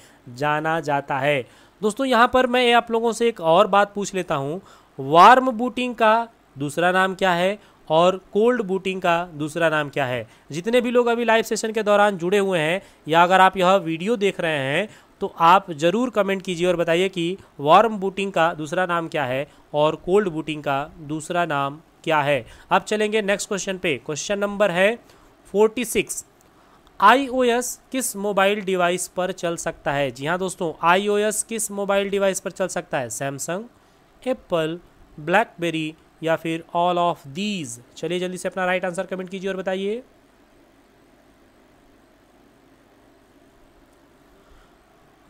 जाना जाता है दोस्तों यहाँ पर मैं आप लोगों से एक और बात पूछ लेता हूँ वार्म बूटिंग का दूसरा नाम क्या है और कोल्ड बूटिंग का दूसरा नाम क्या है जितने भी लोग अभी लाइव सेशन के दौरान जुड़े हुए हैं या अगर आप यह वीडियो देख रहे हैं तो आप ज़रूर कमेंट कीजिए और बताइए कि वार्म बूटिंग का दूसरा नाम क्या है और कोल्ड बूटिंग का दूसरा नाम क्या है अब चलेंगे नेक्स्ट क्वेश्चन पे क्वेश्चन नंबर है फोर्टी सिक्स आईओएस किस मोबाइल डिवाइस पर चल सकता है जी हाँ दोस्तों आईओएस किस मोबाइल डिवाइस पर चल सकता है सैमसंग एप्पल ब्लैकबेरी या फिर ऑल ऑफ दीज चलिए जल्दी से अपना राइट आंसर कमेंट कीजिए और बताइए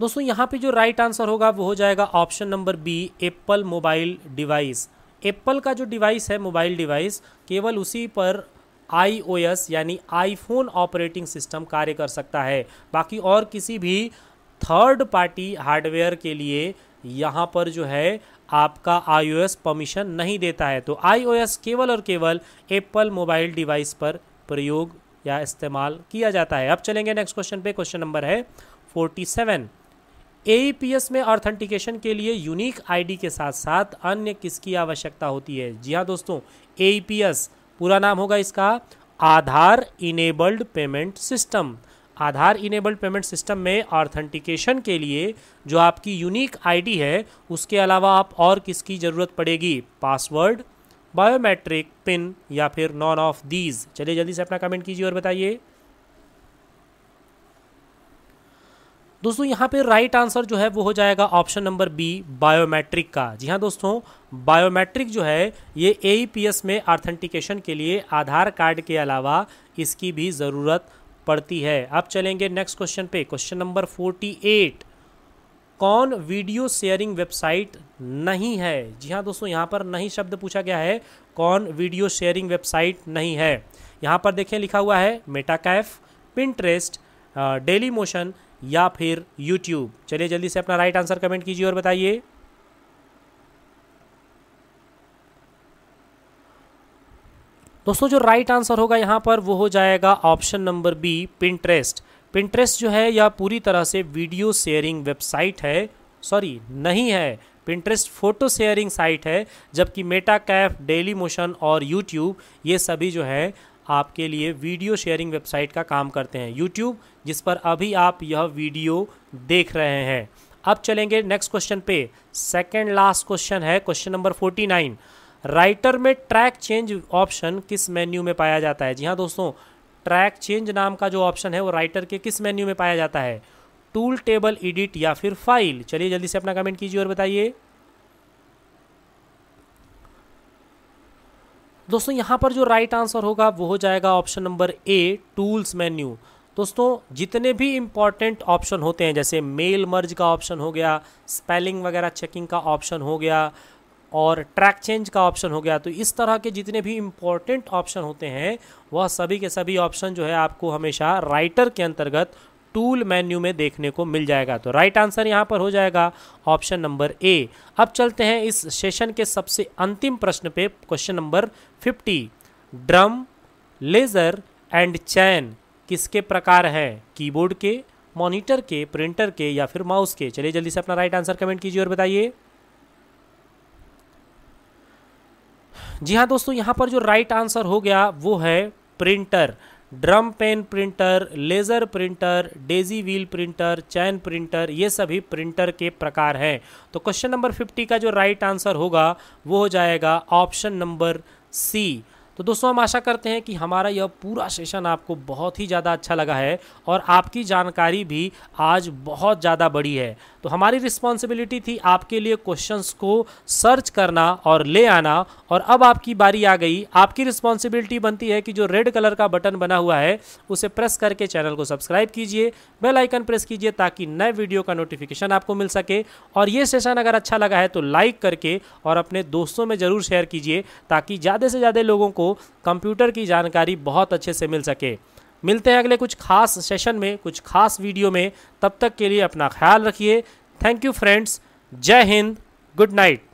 दोस्तों यहाँ पे जो राइट आंसर होगा वो हो जाएगा option number B Apple mobile device Apple का जो डिवाइस है मोबाइल डिवाइस केवल उसी पर आईओएस यानी आईफोन ऑपरेटिंग सिस्टम कार्य कर सकता है बाकी और किसी भी थर्ड पार्टी हार्डवेयर के लिए यहाँ पर जो है आपका आईओएस परमिशन नहीं देता है तो आईओएस केवल और केवल एप्पल मोबाइल डिवाइस पर प्रयोग या इस्तेमाल किया जाता है अब चलेंगे नेक्स्ट क्वेश्चन पे क्वेश्चन नंबर है फोर्टी सेवन एईपीएस e में ऑथेंटिकेशन के लिए यूनिक आईडी के साथ साथ अन्य किसकी आवश्यकता होती है जी हाँ दोस्तों एईपीएस e पूरा नाम होगा इसका Aadhaar enabled payment system Aadhaar enabled payment system में ऑथेंटिकेशन के लिए जो आपकी यूनिक आईडी है उसके अलावा आप और किसकी ज़रूरत पड़ेगी पासवर्ड बायोमेट्रिक पिन या फिर नॉन ऑफ दीज चलिए जल्दी से अपना कमेंट कीजिए और बताइए दोस्तों यहाँ पे राइट आंसर जो है वो हो जाएगा ऑप्शन नंबर बी बायोमेट्रिक का जी हाँ दोस्तों बायोमेट्रिक जो है ये ए e में ऑथेंटिकेशन के लिए आधार कार्ड के अलावा इसकी भी ज़रूरत पड़ती है अब चलेंगे नेक्स्ट क्वेश्चन पे क्वेश्चन नंबर फोर्टी एट कौन वीडियो शेयरिंग वेबसाइट नहीं है जी हाँ दोस्तों यहाँ पर नहीं शब्द पूछा गया है कौन वीडियो शेयरिंग वेबसाइट नहीं है यहाँ पर देखें लिखा हुआ है मेटा कैफ डेली मोशन या फिर यूट्यूब चलिए जल्दी से अपना राइट आंसर कमेंट कीजिए और बताइए दोस्तों जो राइट आंसर होगा यहाँ पर वो हो जाएगा option number B Pinterest Pinterest जो है यह पूरी तरह से वीडियो शेयरिंग वेबसाइट है सॉरी नहीं है पिंट्रेस्ट फोटो शेयरिंग साइट है जबकि मेटा कैफ डेली मोशन और यूट्यूब ये सभी जो है आपके लिए वीडियो शेयरिंग वेबसाइट का काम करते हैं यूट्यूब जिस पर अभी आप यह वीडियो देख रहे हैं अब चलेंगे नेक्स्ट क्वेश्चन पे सेकंड लास्ट क्वेश्चन है question number forty nine writer में ट्रैक चेंज ऑप्शन किस मेन्यू में पाया जाता है जी हाँ दोस्तों ट्रैक चेंज नाम का जो ऑप्शन है वो राइटर के किस मेन्यू में पाया जाता है टूल टेबल एडिट या फिर फाइल चलिए जल्दी से अपना कमेंट कीजिए और बताइए दोस्तों यहाँ पर जो राइट आंसर होगा वो हो जाएगा option number A tools menu दोस्तों जितने भी इम्पॉर्टेंट ऑप्शन होते हैं जैसे मेल मर्ज का ऑप्शन हो गया स्पेलिंग वगैरह चेकिंग का ऑप्शन हो गया और ट्रैक चेंज का ऑप्शन हो गया तो इस तरह के जितने भी इम्पॉर्टेंट ऑप्शन होते हैं वह सभी के सभी ऑप्शन जो है आपको हमेशा राइटर के अंतर्गत टूल मेन्यू में देखने को मिल जाएगा तो राइट आंसर यहाँ पर हो जाएगा ऑप्शन नंबर ए अब चलते हैं इस सेशन के सबसे अंतिम प्रश्न पे question number fifty drum laser and chain किसके प्रकार हैं कीबोर्ड के मॉनिटर के प्रिंटर के या फिर माउस के चलिए जल्दी से अपना राइट आंसर कमेंट कीजिए और बताइए जी हाँ दोस्तों यहाँ पर जो राइट आंसर हो गया वो है printer drum pen printer laser printer daisy wheel printer chain printer ये सभी प्रिंटर के प्रकार हैं तो क्वेश्चन नंबर फिफ्टी का जो राइट आंसर होगा वो हो जाएगा ऑप्शन नंबर सी तो दोस्तों हम आशा करते हैं कि हमारा यह पूरा सेशन आपको बहुत ही ज़्यादा अच्छा लगा है और आपकी जानकारी भी आज बहुत ज़्यादा बड़ी है तो हमारी रिस्पॉन्सिबिलिटी थी आपके लिए क्वेश्चंस को सर्च करना और ले आना और अब आपकी बारी आ गई आपकी रिस्पॉन्सिबिलिटी बनती है कि जो रेड कलर का बटन बना हुआ है उसे प्रेस करके चैनल को सब्सक्राइब कीजिए बेल आइकन प्रेस कीजिए ताकि नए वीडियो का नोटिफिकेशन आपको मिल सके और ये सेशन अगर अच्छा लगा है तो लाइक करके और अपने दोस्तों में ज़रूर शेयर कीजिए ताकि ज़्यादा से ज़्यादा लोगों को कंप्यूटर की जानकारी बहुत अच्छे से मिल सके मिलते हैं अगले कुछ खास सेशन में कुछ खास वीडियो में तब तक के लिए अपना ख्याल रखिए थैंक यू फ्रेंड्स जय हिंद गुड नाइट